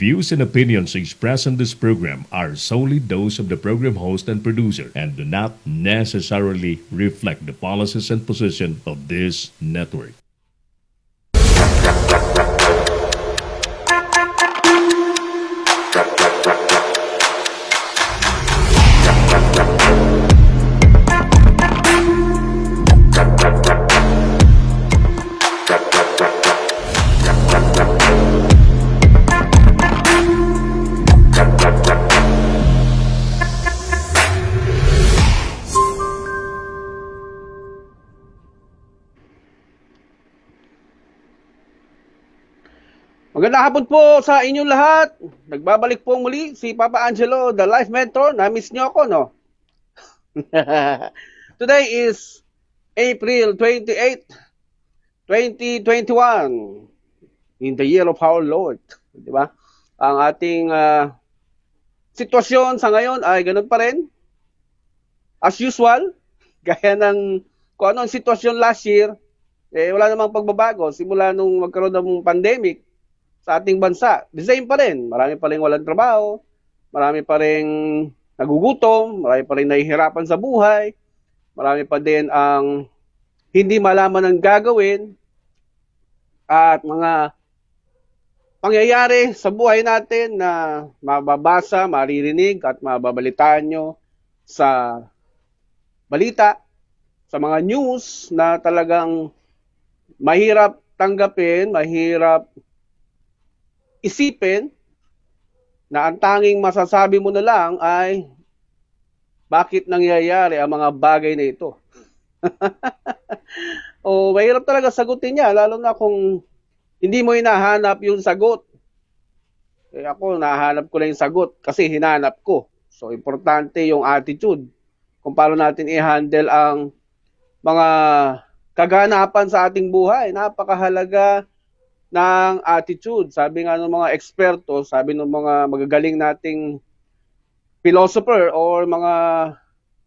views and opinions expressed on this program are solely those of the program host and producer and do not necessarily reflect the policies and position of this network. Magandang hapon po sa inyong lahat. Nagbabalik po muli si Papa Angelo, the life mentor. Na-miss niyo ako, no? Today is April 28, 2021. In the year of our Lord. Di ba? Ang ating uh, sitwasyon sa ngayon ay ganun pa rin. As usual, gaya ng kung ano ang sitwasyon last year, eh, wala namang pagbabago simula nung magkaroon ng pandemic sa ating bansa, the same pa rin. Marami pa rin walang trabaho, marami pa rin nagugutom, marami pa rin nahihirapan sa buhay, marami pa din ang hindi malaman ang gagawin at mga pangyayari sa buhay natin na mababasa, maririnig at mababalitaan nyo sa balita, sa mga news na talagang mahirap tanggapin, mahirap isipin na ang tanging masasabi mo na lang ay bakit nangyayari ang mga bagay na ito. o mahirap talaga sagutin niya lalo na kung hindi mo hinahanap yung sagot. Eh ako nahanap ko lang yung sagot kasi hinanap ko. So importante yung attitude kung paano natin i-handle ang mga kaganapan sa ating buhay. Napakahalaga ng attitude. Sabi nga ng mga eksperto, sabi ng mga magagaling nating philosopher or mga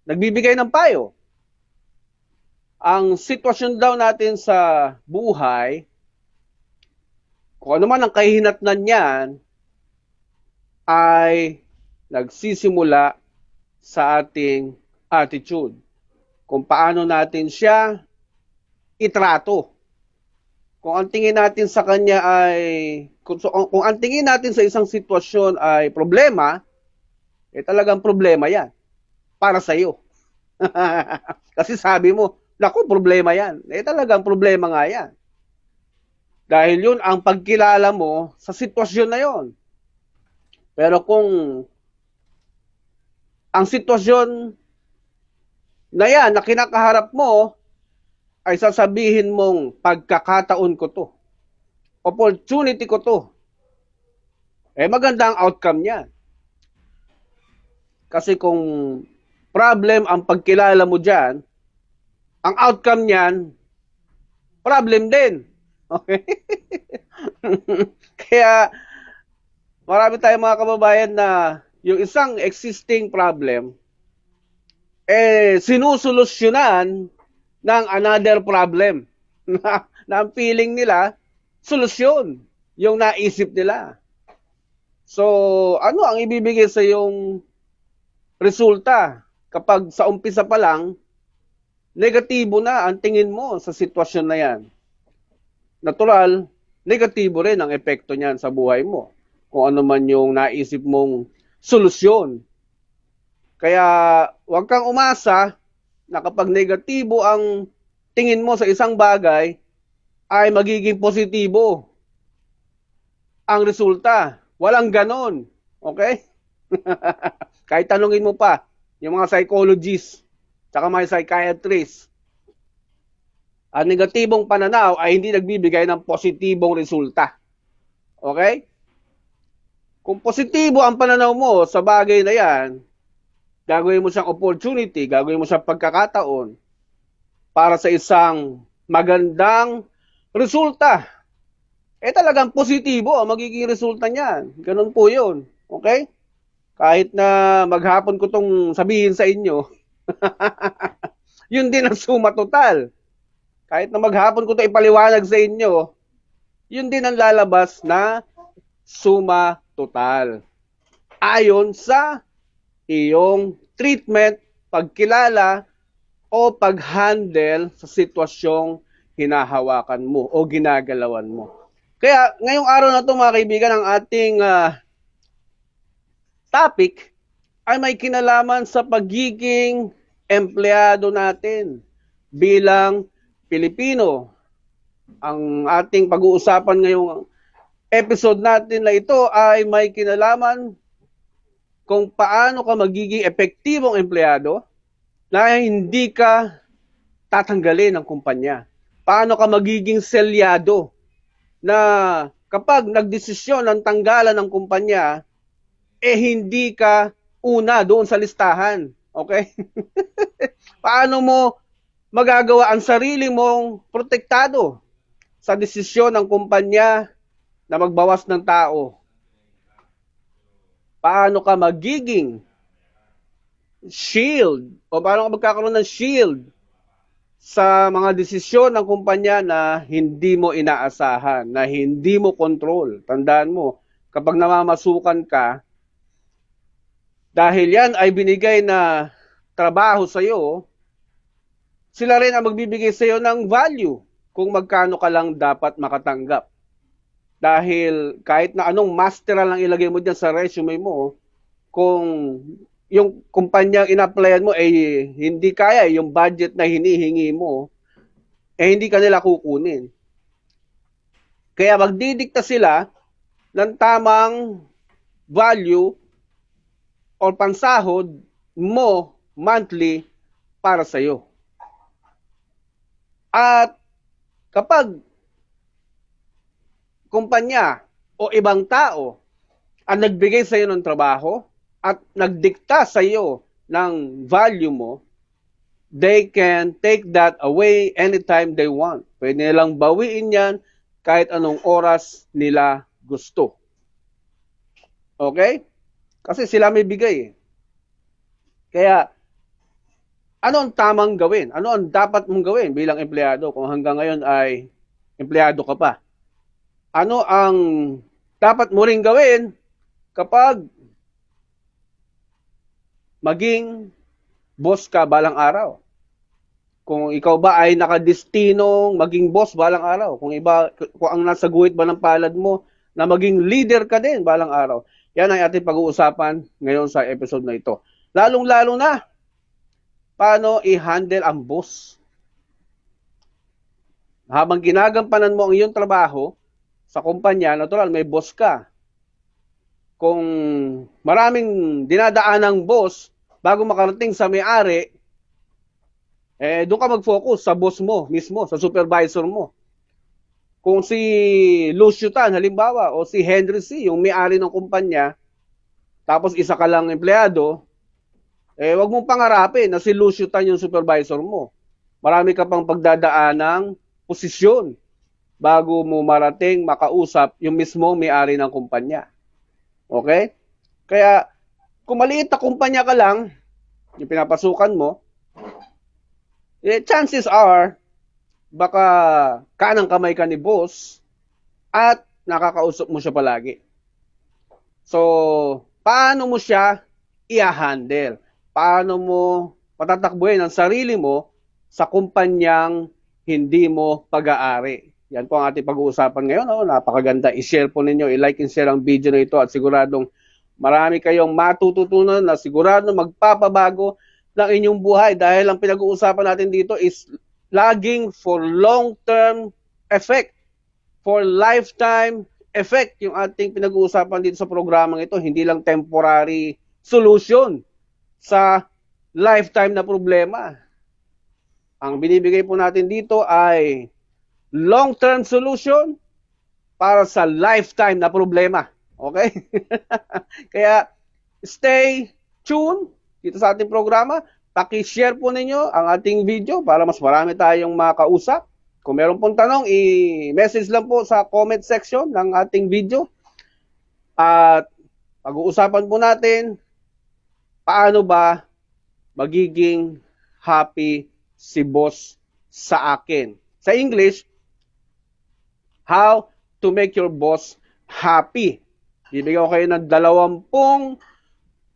nagbibigay ng payo. Ang sitwasyon daw natin sa buhay, kung ano man ang kahihinatnan niyan, ay nagsisimula sa ating attitude. Kung paano natin siya itrato kung ang tingin natin sa kanya ay kung, so, kung ang tingin natin sa isang sitwasyon ay problema, eh talagang problema 'yan para sa iyo. Kasi sabi mo, naku, problema 'yan. Eh talagang problema nga 'yan. Dahil 'yun ang pagkilala mo sa sitwasyon na 'yon. Pero kung ang sitwasyon na yan na kinakaharap mo ay sasabihin mong pagkakataon ko to. Opportunity ko to. Eh maganda ang outcome niya. Kasi kung problem ang pagkilala mo diyan, ang outcome niyan problem din. Okay? Kaya marami tayong mga kababayan na yung isang existing problem eh sinusolusyonan ng another problem na, na feeling nila solusyon yung naisip nila. So, ano ang ibibigay sa yung resulta kapag sa umpisa pa lang negatibo na ang tingin mo sa sitwasyon na yan. Natural, negatibo rin ang epekto niyan sa buhay mo. Kung ano man yung naisip mong solusyon. Kaya, huwag kang umasa na kapag negatibo ang tingin mo sa isang bagay, ay magiging positibo ang resulta. Walang ganon. Okay? Kahit tanungin mo pa, yung mga psychologists, tsaka mga psychiatrists, ang negatibong pananaw ay hindi nagbibigay ng positibong resulta. Okay? Kung positibo ang pananaw mo sa bagay na yan, gagawin mo siyang opportunity, gagawin mo siyang pagkakataon para sa isang magandang resulta. Eh talagang positibo ang magiging resulta niyan. Ganun po yun. Okay? Kahit na maghapon ko tong sabihin sa inyo, yun din ang suma total. Kahit na maghapon ko to ipaliwanag sa inyo, yun din ang lalabas na suma total. Ayon sa iyong treatment, pagkilala, o paghandle sa sitwasyong hinahawakan mo o ginagalawan mo. Kaya ngayong araw na ito mga kaibigan, ang ating uh, topic ay may kinalaman sa pagiging empleyado natin bilang Pilipino. Ang ating pag-uusapan ngayong episode natin na ito ay may kinalaman kung paano ka magiging epektibong empleyado na hindi ka tatanggalin ng kumpanya. Paano ka magiging selyado na kapag nagdesisyon ng tanggalan ng kumpanya, eh hindi ka una doon sa listahan. Okay? paano mo magagawa ang sarili mong protektado sa desisyon ng kumpanya na magbawas ng tao paano ka magiging shield o paano ka magkakaroon ng shield sa mga desisyon ng kumpanya na hindi mo inaasahan, na hindi mo control. Tandaan mo, kapag namamasukan ka, dahil yan ay binigay na trabaho sa iyo, sila rin ang magbibigay sa iyo ng value kung magkano ka lang dapat makatanggap. Dahil kahit na anong masteral lang ilagay mo diyan sa resume mo, kung yung kumpanyang applyan mo ay eh, hindi kaya yung budget na hinihingi mo, eh hindi ka nila kukunin. Kaya magdidikta sila ng tamang value o pansahod mo monthly para sa iyo. At kapag kumpanya o ibang tao ang nagbigay sa iyo ng trabaho at nagdikta sa iyo ng value mo, they can take that away anytime they want. Pwede nilang bawiin yan kahit anong oras nila gusto. Okay? Kasi sila may bigay. Eh. Kaya, ano ang tamang gawin? Ano ang dapat mong gawin bilang empleyado kung hanggang ngayon ay empleyado ka pa? ano ang dapat mo ring gawin kapag maging boss ka balang araw. Kung ikaw ba ay nakadestinong maging boss balang araw, kung iba kung ang nasa guhit ba ng palad mo na maging leader ka din balang araw. Yan ang ating pag-uusapan ngayon sa episode na ito. Lalong-lalo na paano i-handle ang boss. Habang ginagampanan mo ang iyong trabaho, sa kumpanya, natural may boss ka. Kung maraming dinadaan ng boss bago makarating sa may-ari, eh doon ka mag-focus sa boss mo mismo, sa supervisor mo. Kung si Lucio Tan halimbawa o si Henry C, yung may-ari ng kumpanya, tapos isa ka lang empleyado, eh wag mong pangarapin na si Lucio Tan yung supervisor mo. Marami ka pang pagdadaan ng posisyon bago mo marating makausap yung mismo may-ari ng kumpanya. Okay? Kaya kung maliit na kumpanya ka lang, yung pinapasukan mo, eh, chances are baka kanang kamay ka ni boss at nakakausap mo siya palagi. So, paano mo siya i-handle? Paano mo patatakbuhin ang sarili mo sa kumpanyang hindi mo pag-aari? Yan po ang ating pag-uusapan ngayon. Oh, napakaganda. I-share po ninyo, i-like and share ang video na ito at siguradong marami kayong matututunan na sigurado magpapabago ng inyong buhay dahil ang pinag-uusapan natin dito is laging for long-term effect, for lifetime effect yung ating pinag-uusapan dito sa programang ito, hindi lang temporary solution sa lifetime na problema. Ang binibigay po natin dito ay long-term solution para sa lifetime na problema. Okay? Kaya stay tuned dito sa ating programa. Paki-share po ninyo ang ating video para mas marami tayong makausap. Kung meron pong tanong, i-message lang po sa comment section ng ating video. At pag-uusapan po natin paano ba magiging happy si boss sa akin. Sa English, How to make your boss happy. Bibigyan ko kayo ng dalawampung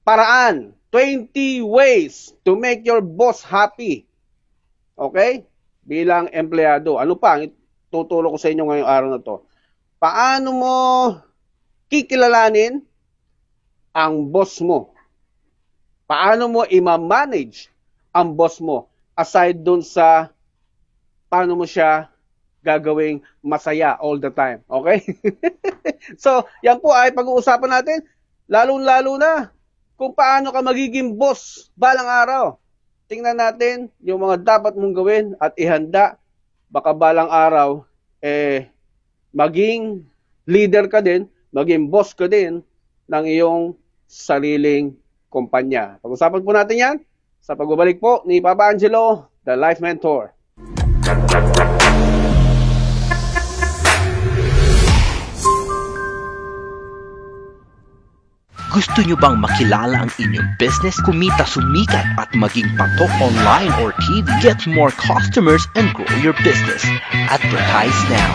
paraan, 20 ways to make your boss happy. Okay? Bilang empleyado. Ano pa ang tutulong ko sa inyo ngayong araw na to? Paano mo kikilalanin ang boss mo? Paano mo i-manage ang boss mo aside dun sa paano mo siya gagawing masaya all the time. Okay? so, yan po ay pag-uusapan natin. Lalong-lalo na kung paano ka magiging boss balang araw. Tingnan natin yung mga dapat mong gawin at ihanda. Baka balang araw, eh, maging leader ka din, maging boss ka din ng iyong sariling kumpanya. Pag-usapan po natin yan sa pagbabalik po ni Papa Angelo, the Life Mentor. Gusto nyo bang makilala ang inyong business, kumita, sumikat at maging patok online or TV? Get more customers and grow your business. Advertise now.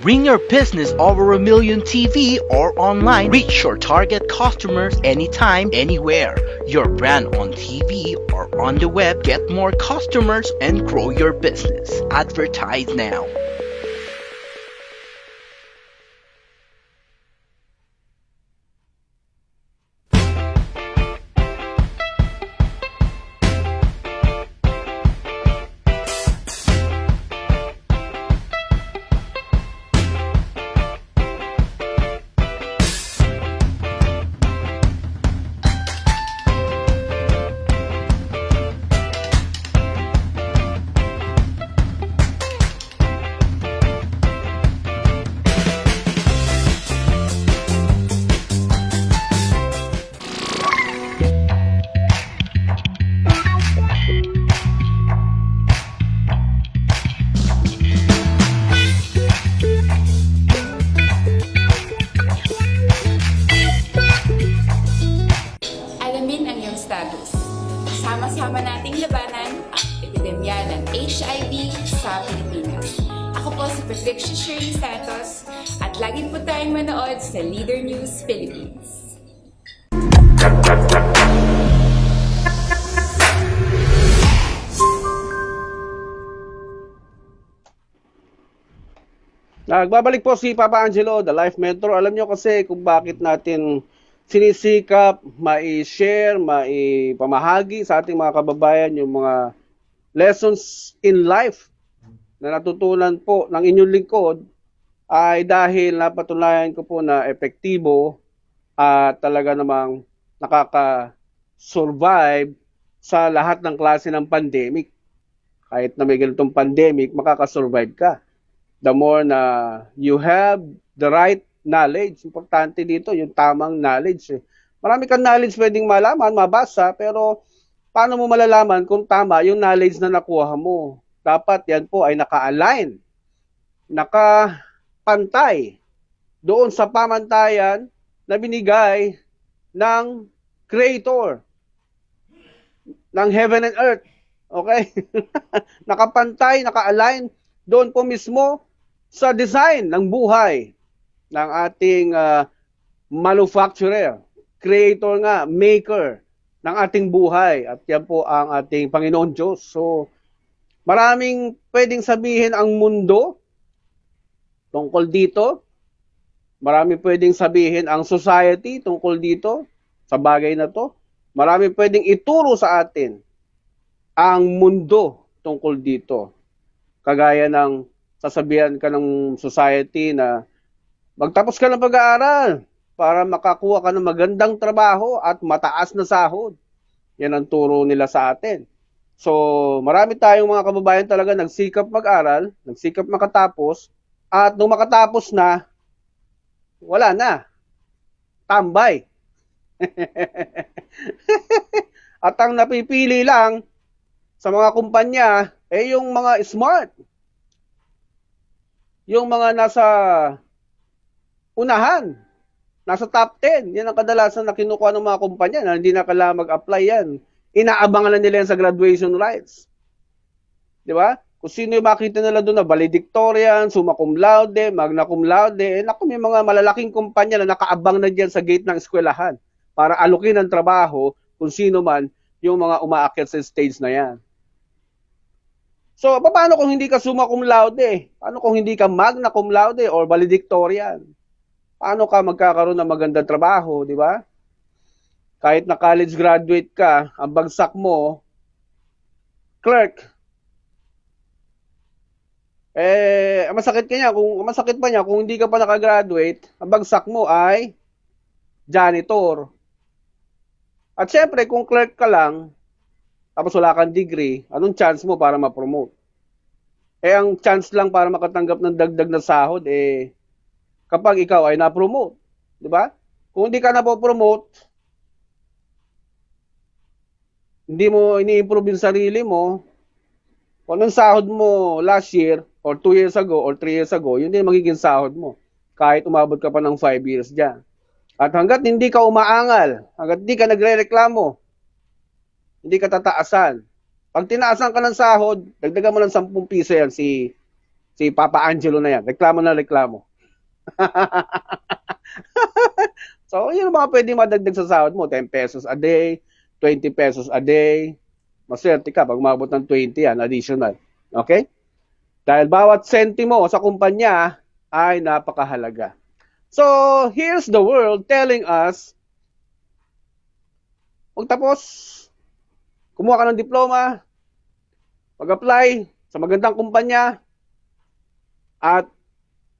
Bring your business over a million TV or online. Reach your target customers anytime, anywhere. Your brand on TV or on the web. Get more customers and grow your business. Advertise now. Nagbabalik po si Papa Angelo, the Life Mentor. Alam nyo kasi kung bakit natin sinisikap, mai-share, maipamahagi sa ating mga kababayan yung mga lessons in life na natutunan po ng inyong lingkod ay dahil napatunayan ko po na epektibo at talaga namang nakaka-survive sa lahat ng klase ng pandemic. Kahit na may ganitong pandemic, makakasurvive ka the more na you have the right knowledge. Importante dito yung tamang knowledge. Eh. Marami kang knowledge pwedeng malaman, mabasa, pero paano mo malalaman kung tama yung knowledge na nakuha mo? Dapat yan po ay naka-align, nakapantay doon sa pamantayan na binigay ng Creator ng heaven and earth. Okay? Nakapantay, naka-align doon po mismo sa design ng buhay ng ating uh, manufacturer, creator nga, maker ng ating buhay. At yan po ang ating Panginoon Diyos. So, maraming pwedeng sabihin ang mundo tungkol dito. Marami pwedeng sabihin ang society tungkol dito sa bagay na to. Marami pwedeng ituro sa atin ang mundo tungkol dito. Kagaya ng sasabihan ka ng society na magtapos ka ng pag-aaral para makakuha ka ng magandang trabaho at mataas na sahod. Yan ang turo nila sa atin. So, marami tayong mga kababayan talaga nagsikap mag-aral, nagsikap makatapos, at nung makatapos na, wala na. Tambay. at ang napipili lang sa mga kumpanya, eh yung mga smart, yung mga nasa unahan, nasa top 10. Yan ang kadalasan na kinukuha ng mga kumpanya na hindi na kailangan mag-apply yan. Inaabangan na nila yan sa graduation rights. Di ba? Kung sino yung makita nila doon na valedictorian, summa cum laude, magna cum laude, eh naku, may mga malalaking kumpanya na nakaabang na dyan sa gate ng eskwelahan para alukin ng trabaho kung sino man yung mga umaakyat sa stage na yan. So, paano kung hindi ka summa cum laude? Paano kung hindi ka magna cum laude or valedictorian? Paano ka magkakaroon ng magandang trabaho, di ba? Kahit na college graduate ka, ang bagsak mo, clerk. Eh, masakit kanya kung masakit pa niya kung hindi ka pa nakagraduate, ang bagsak mo ay janitor. At syempre, kung clerk ka lang, tapos wala kang degree, anong chance mo para ma-promote? Eh ang chance lang para makatanggap ng dagdag na sahod eh kapag ikaw ay na-promote, 'di ba? Kung hindi ka na-promote, hindi mo ini-improve yung sarili mo, kung anong sahod mo last year, or 2 years ago, or 3 years ago, yun din magiging sahod mo. Kahit umabot ka pa ng 5 years dyan. At hanggat hindi ka umaangal, hanggat hindi ka nagre-reklamo, hindi ka tataasan. Pag tinaasan ka ng sahod, dagdagan mo ng 10 piso yan si si Papa Angelo na yan. Reklamo na reklamo. so, yun mga pwede madagdag sa sahod mo. 10 pesos a day, 20 pesos a day. Maswerte ka pag umabot ng 20 yan, additional. Okay? Dahil bawat sentimo sa kumpanya ay napakahalaga. So, here's the world telling us, huwag tapos, kumuha ka ng diploma, mag-apply sa magandang kumpanya, at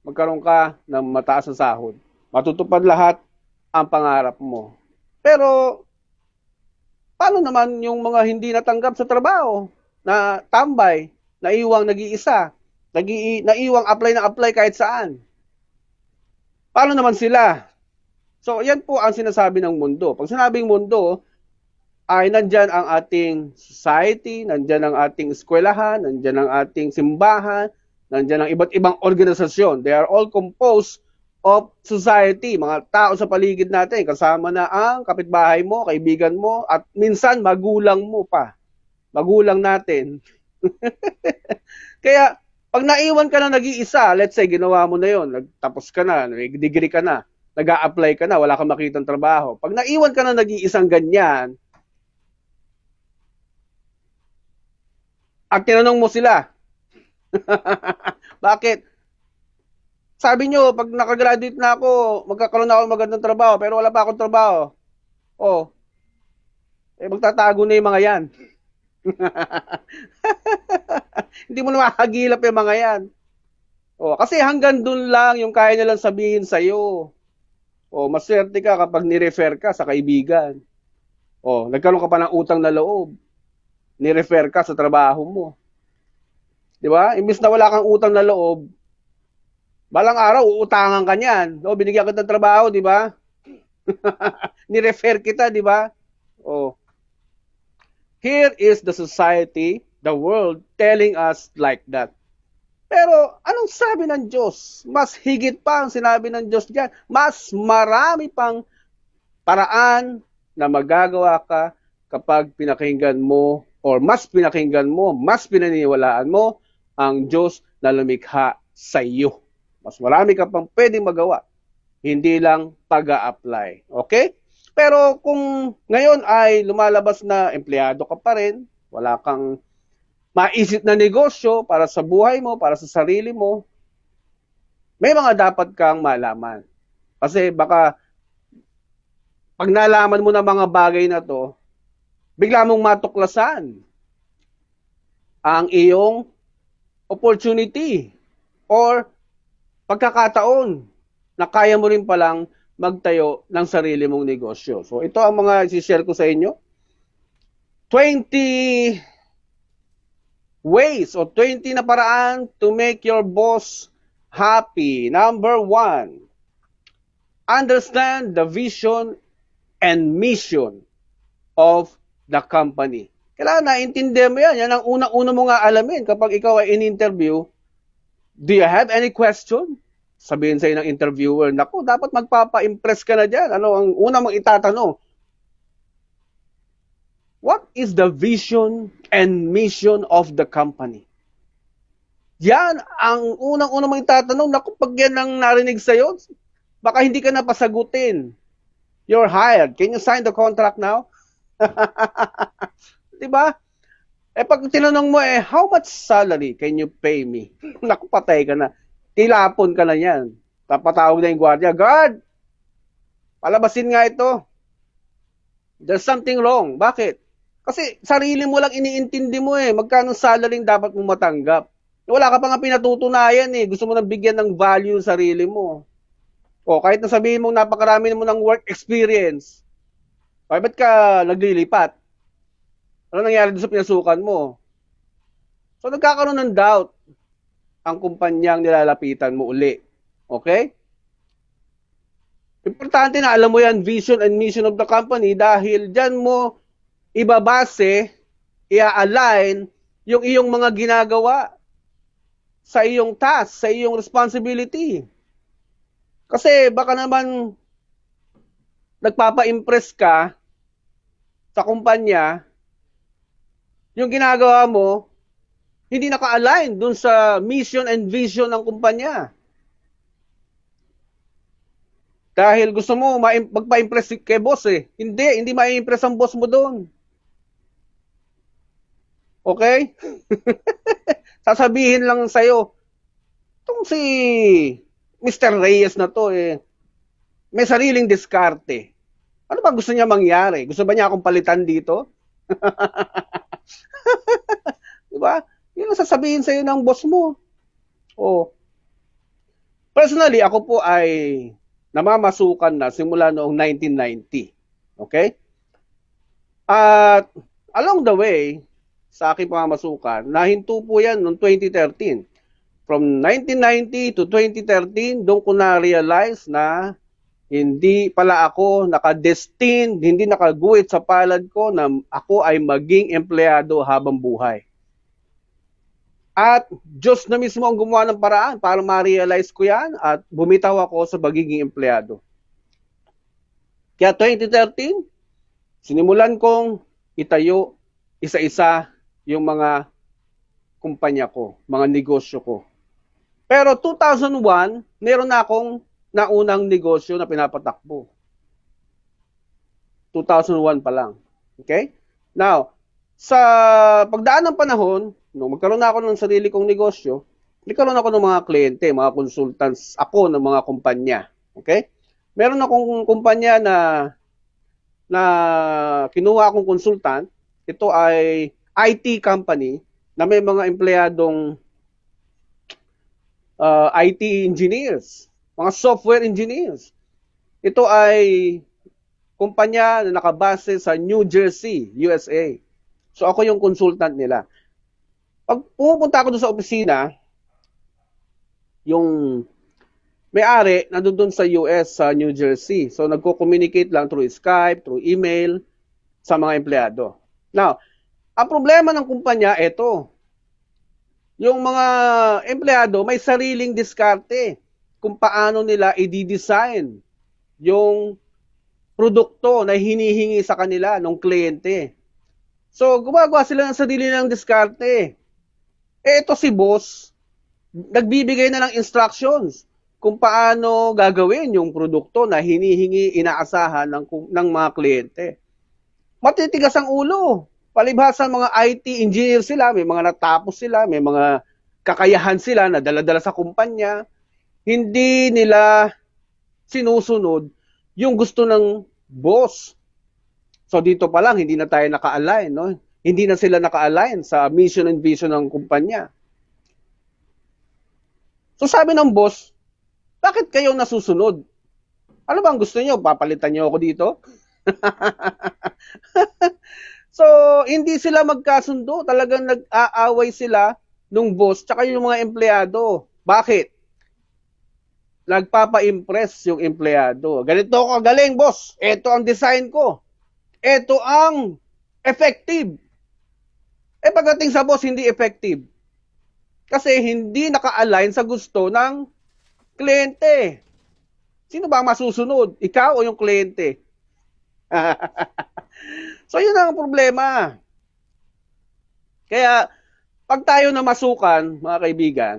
magkaroon ka ng mataas na sahod. Matutupad lahat ang pangarap mo. Pero, paano naman yung mga hindi natanggap sa trabaho, na tambay, naiwang nag-iisa, nag-i- naiwang apply na apply kahit saan? Paano naman sila? So, yan po ang sinasabi ng mundo. Pag sinabing mundo, ay nandyan ang ating society, nandyan ang ating eskwelahan, nandyan ang ating simbahan, nandyan ang iba't ibang organisasyon. They are all composed of society, mga tao sa paligid natin, kasama na ang kapitbahay mo, kaibigan mo, at minsan magulang mo pa. Magulang natin. Kaya, pag naiwan ka na nag-iisa, let's say, ginawa mo na yon, nagtapos ka na, nag-degree ka na, nag a apply ka na, wala kang makitang trabaho. Pag naiwan ka na nag-iisang ganyan, At tinanong mo sila. Bakit? Sabi nyo, pag nakagraduate na ako, magkakaroon na ako magandang trabaho, pero wala pa akong trabaho. Oh. Eh, magtatago na yung mga yan. Hindi mo na makakagilap yung mga yan. Oh, kasi hanggang dun lang yung kaya nilang sabihin sa'yo. Oh, maswerte ka kapag ni-refer ka sa kaibigan. Oh, nagkaroon ka pa ng utang na loob ni-refer ka sa trabaho mo. 'Di ba? Imbis na wala kang utang na loob, balang araw uutangan ka niyan. O oh, binigyan ka ng trabaho, 'di ba? ni-refer kita, 'di ba? Oh. Here is the society, the world telling us like that. Pero anong sabi ng Diyos? Mas higit pa ang sinabi ng Diyos diyan. Mas marami pang paraan na magagawa ka kapag pinakinggan mo or mas pinakinggan mo, mas pinaniniwalaan mo ang Diyos na lumikha sa iyo. Mas marami ka pang pwedeng magawa, hindi lang pag apply Okay? Pero kung ngayon ay lumalabas na empleyado ka pa rin, wala kang maisip na negosyo para sa buhay mo, para sa sarili mo, may mga dapat kang malaman. Kasi baka pag nalaman mo na mga bagay na to, bigla mong matuklasan ang iyong opportunity or pagkakataon na kaya mo rin palang magtayo ng sarili mong negosyo. So ito ang mga i-share ko sa inyo. 20 ways o 20 na paraan to make your boss happy. Number one, understand the vision and mission of the company. Kailangan naintindihan mo yan. Yan ang unang-una mo nga alamin kapag ikaw ay in-interview. Do you have any question? Sabihin sa'yo ng interviewer, naku, dapat magpapa-impress ka na dyan. Ano, ang una mong itatanong, What is the vision and mission of the company? Yan ang unang-una mong itatanong. Naku, pag yan ang narinig sa'yo, baka hindi ka na pasagutin. You're hired. Can you sign the contract now? 'Di ba? Eh pag tinanong mo eh, how much salary can you pay me? Naku, patay ka na. Tilapon ka na yan. Tapatawag na yung gwardiya, God, palabasin nga ito. There's something wrong. Bakit? Kasi sarili mo lang iniintindi mo eh. Magkano salary dapat mo matanggap? Wala ka pa nga pinatutunayan eh. Gusto mo nang bigyan ng value sarili mo. O kahit na sabihin mong napakarami mo ng work experience, Okay, ba't ka naglilipat? Ano nangyari doon sa pinasukan mo? So nagkakaroon ng doubt ang kumpanyang nilalapitan mo uli. Okay? Importante na alam mo yan, vision and mission of the company dahil dyan mo ibabase, ia-align yung iyong mga ginagawa sa iyong task, sa iyong responsibility. Kasi baka naman nagpapa-impress ka sa kumpanya, yung ginagawa mo, hindi naka-align dun sa mission and vision ng kumpanya. Dahil gusto mo magpa-impress kay boss eh. Hindi, hindi ma-impress ang boss mo doon. Okay? Sasabihin lang sa'yo, itong si Mr. Reyes na to eh, may sariling diskarte. Eh. Ano ba gusto niya mangyari? Gusto ba niya akong palitan dito? di ba? Yun ang sasabihin sa'yo ng boss mo. Oh. Personally, ako po ay namamasukan na simula noong 1990. Okay? At along the way, sa aking pamamasukan, nahinto po yan noong 2013. From 1990 to 2013, doon ko na-realize na hindi pala ako nakadestined, hindi nakaguhit sa palad ko na ako ay maging empleyado habang buhay. At Diyos na mismo ang gumawa ng paraan para ma-realize ko yan at bumitaw ako sa pagiging empleyado. Kaya 2013, sinimulan kong itayo isa-isa yung mga kumpanya ko, mga negosyo ko. Pero 2001, meron na akong na unang negosyo na pinapatakbo. 2001 pa lang. Okay? Now, sa pagdaan ng panahon, no, magkaroon na ako ng sarili kong negosyo, nagkaroon ako ng mga kliyente, mga consultants ako ng mga kumpanya. Okay? Meron akong kumpanya na na kinuha akong consultant. Ito ay IT company na may mga empleyadong uh, IT engineers mga software engineers. Ito ay kumpanya na nakabase sa New Jersey, USA. So ako yung consultant nila. Pag pumupunta ako doon sa opisina, yung may-ari nandun doon sa US, sa New Jersey. So nagko-communicate lang through Skype, through email sa mga empleyado. Now, ang problema ng kumpanya, ito. Yung mga empleyado may sariling diskarte kung paano nila i-design yung produkto na hinihingi sa kanila ng kliyente. So, gumagawa sila ng sarili ng diskarte. Eh, ito si boss, nagbibigay na lang instructions kung paano gagawin yung produkto na hinihingi, inaasahan ng, ng mga kliyente. Matitigas ang ulo. Palibhasan mga IT engineer sila, may mga natapos sila, may mga kakayahan sila na dala-dala sa kumpanya hindi nila sinusunod yung gusto ng boss. So dito pa lang, hindi na tayo naka-align. No? Hindi na sila naka-align sa mission and vision ng kumpanya. So sabi ng boss, bakit kayo nasusunod? Ano bang gusto niyo? Papalitan niyo ako dito? so, hindi sila magkasundo. Talagang nag-aaway sila nung boss tsaka yung mga empleyado. Bakit? nagpapa-impress yung empleyado. Ganito ako galing, boss. Ito ang design ko. Ito ang effective. Eh pagdating sa boss, hindi effective. Kasi hindi naka-align sa gusto ng kliyente. Sino ba ang masusunod? Ikaw o yung kliyente? so yun ang problema. Kaya pag tayo na masukan, mga kaibigan,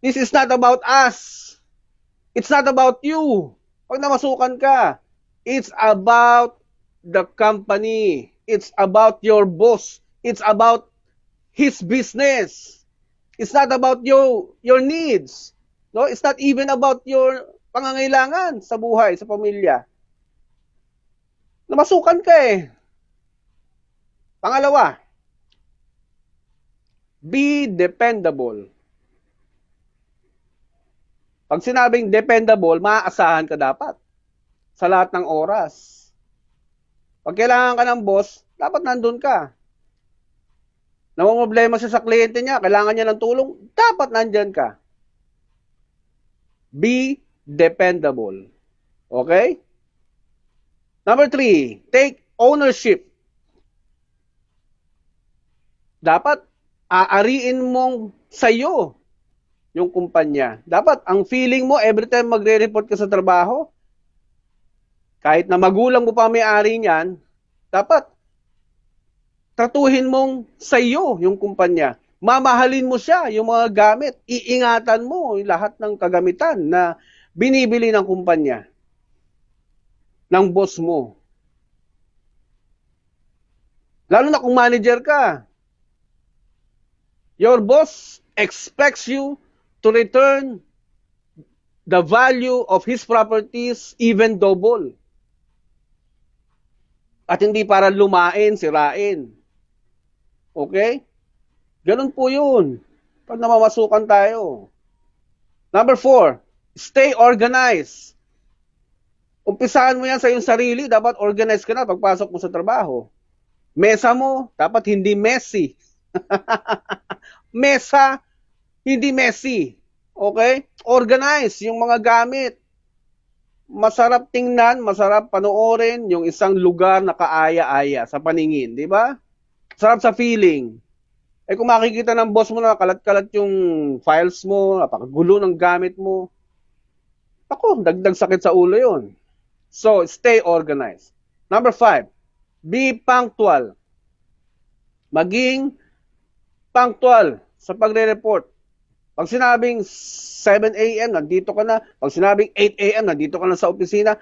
This is not about us. It's not about you. Huwag na masukan ka, it's about the company. It's about your boss. It's about his business. It's not about you, your needs. No, it's not even about your pangangailangan sa buhay, sa pamilya. Namasukan ka eh. Pangalawa, be dependable. Pag sinabing dependable, maaasahan ka dapat sa lahat ng oras. Pag kailangan ka ng boss, dapat nandun ka. Namumblema siya sa kliyente niya, kailangan niya ng tulong, dapat nandyan ka. Be dependable. Okay? Number three, take ownership. Dapat aariin mong sa'yo yung kumpanya. Dapat, ang feeling mo, every time magre-report ka sa trabaho, kahit na magulang mo pa may-ari niyan, dapat, tratuhin mong sa iyo yung kumpanya. Mamahalin mo siya, yung mga gamit. Iingatan mo yung lahat ng kagamitan na binibili ng kumpanya, ng boss mo. Lalo na kung manager ka, Your boss expects you to return the value of his properties even double. At hindi para lumain, sirain. Okay? Ganun po yun. Pag namamasukan tayo. Number four, stay organized. Umpisahan mo yan sa iyong sarili. Dapat organized ka na pagpasok mo sa trabaho. Mesa mo, dapat hindi messy. Mesa, hindi messy. Okay? Organize yung mga gamit. Masarap tingnan, masarap panoorin yung isang lugar na kaaya-aya sa paningin, di ba? Sarap sa feeling. Eh kung makikita ng boss mo na kalat-kalat yung files mo, napakagulo ng gamit mo, ako, dagdag sakit sa ulo yon. So, stay organized. Number five, be punctual. Maging punctual sa pagre-report. Pag sinabing 7 a.m., nandito ka na. Pag sinabing 8 a.m., nandito ka na sa opisina.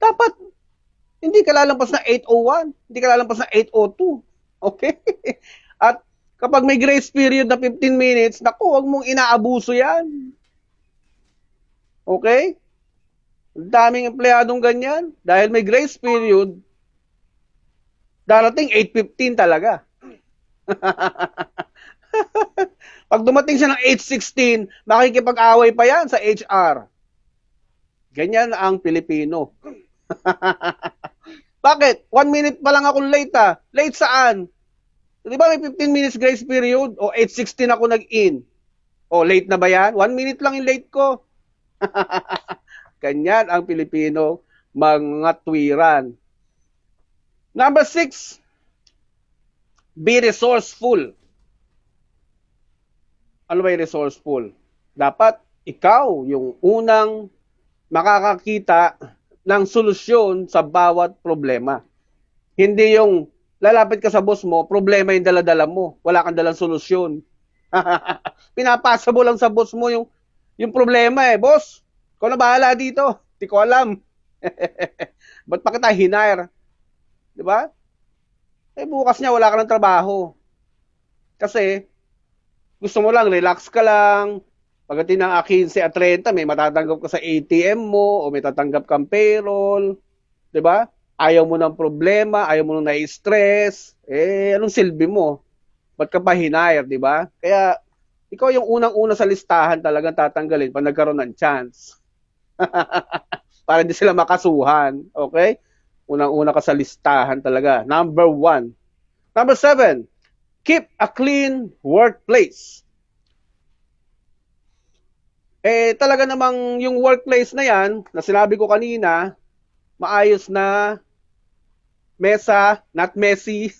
Dapat, hindi ka lalampas na 8.01. Hindi ka lalampas na 8.02. Okay? At kapag may grace period na 15 minutes, naku, huwag mong inaabuso yan. Okay? Daming empleyadong ganyan. Dahil may grace period, darating 8.15 talaga. Pag dumating siya ng age 16, makikipag-away pa yan sa HR. Ganyan ang Pilipino. Bakit? One minute pa lang ako late ah. Late saan? Di ba may 15 minutes grace period? O 8.16 ako nag-in. O late na ba yan? One minute lang yung late ko. Ganyan ang Pilipino mga tuwiran. Number six, be resourceful ano ba yung resourceful? Dapat ikaw yung unang makakakita ng solusyon sa bawat problema. Hindi yung lalapit ka sa boss mo, problema yung daladala mo, wala kang dalang solusyon. Pinapasa mo lang sa boss mo yung yung problema eh, boss. Ko na bahala dito. Hindi ko alam. Ba't pa kita hinire? 'Di ba? Eh bukas niya wala ka ng trabaho. Kasi gusto mo lang, relax ka lang. Pagdating ng 15 at 30, may matatanggap ka sa ATM mo o may tatanggap kang payroll. ba? Diba? Ayaw mo ng problema, ayaw mo na stress Eh, anong silbi mo? Ba't ka pa hinayar, di ba? Kaya, ikaw yung unang-una sa listahan talagang tatanggalin pag nagkaroon ng chance. Para hindi sila makasuhan. Okay? Unang-una ka sa listahan talaga. Number one. Number seven, Keep a clean workplace. Eh, talaga namang yung workplace na yan, na sinabi ko kanina, maayos na mesa, not messy.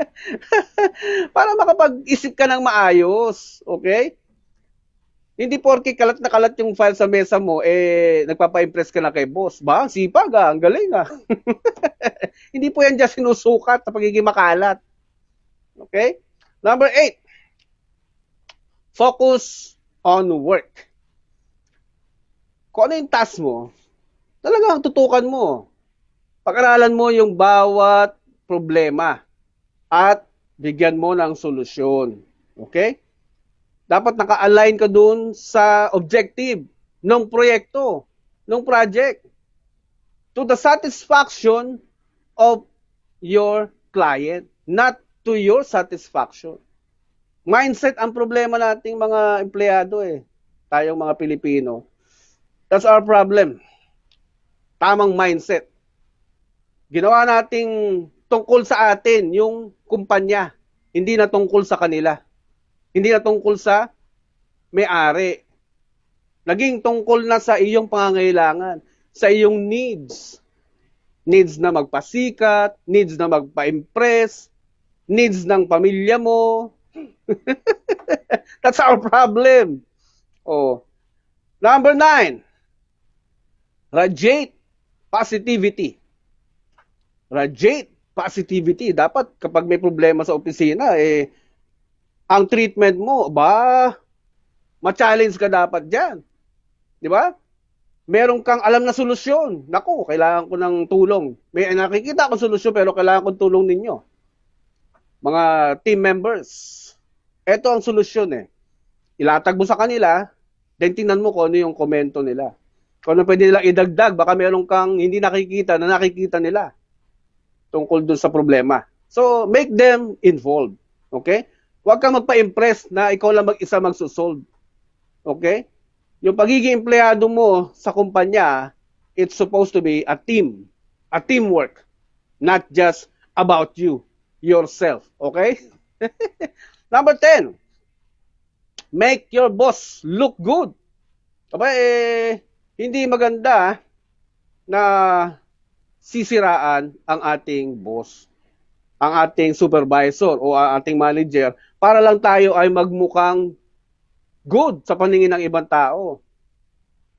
Para makapag-isip ka ng maayos, okay? Hindi porke kalat na kalat yung file sa mesa mo, eh, nagpapa-impress ka na kay boss. Ba, sipag ah, ang galing ah. Hindi po yan just sinusukat sa pagiging makalat. Okay? Number eight, focus on work. Kung ano yung task mo, talagang tutukan mo. Pag-aralan mo yung bawat problema at bigyan mo ng solusyon. Okay? Dapat naka-align ka doon sa objective ng proyekto, ng project to the satisfaction of your client, not to your satisfaction. Mindset ang problema nating mga empleyado eh. Tayong mga Pilipino. That's our problem. Tamang mindset. Ginawa nating tungkol sa atin yung kumpanya. Hindi na tungkol sa kanila. Hindi na tungkol sa may-ari. Naging tungkol na sa iyong pangangailangan, sa iyong needs. Needs na magpasikat, needs na magpa-impress, needs ng pamilya mo. That's our problem. Oh. Number nine, radiate positivity. Radiate positivity. Dapat kapag may problema sa opisina, eh, ang treatment mo, ba, ma-challenge ka dapat dyan. Di ba? Meron kang alam na solusyon. Nako, kailangan ko ng tulong. May nakikita ko solusyon pero kailangan ko tulong ninyo mga team members. Ito ang solusyon eh. Ilatag mo sa kanila, then tingnan mo kung ano yung komento nila. Kung ano pwede nila idagdag, baka meron kang hindi nakikita na nakikita nila tungkol dun sa problema. So, make them involved. Okay? Huwag kang magpa-impress na ikaw lang mag-isa magsusolve. Okay? Yung pagiging empleyado mo sa kumpanya, it's supposed to be a team, a teamwork, not just about you yourself. Okay? Number 10, make your boss look good. Aba, eh, hindi maganda ah, na sisiraan ang ating boss, ang ating supervisor o ang ating manager para lang tayo ay magmukhang good sa paningin ng ibang tao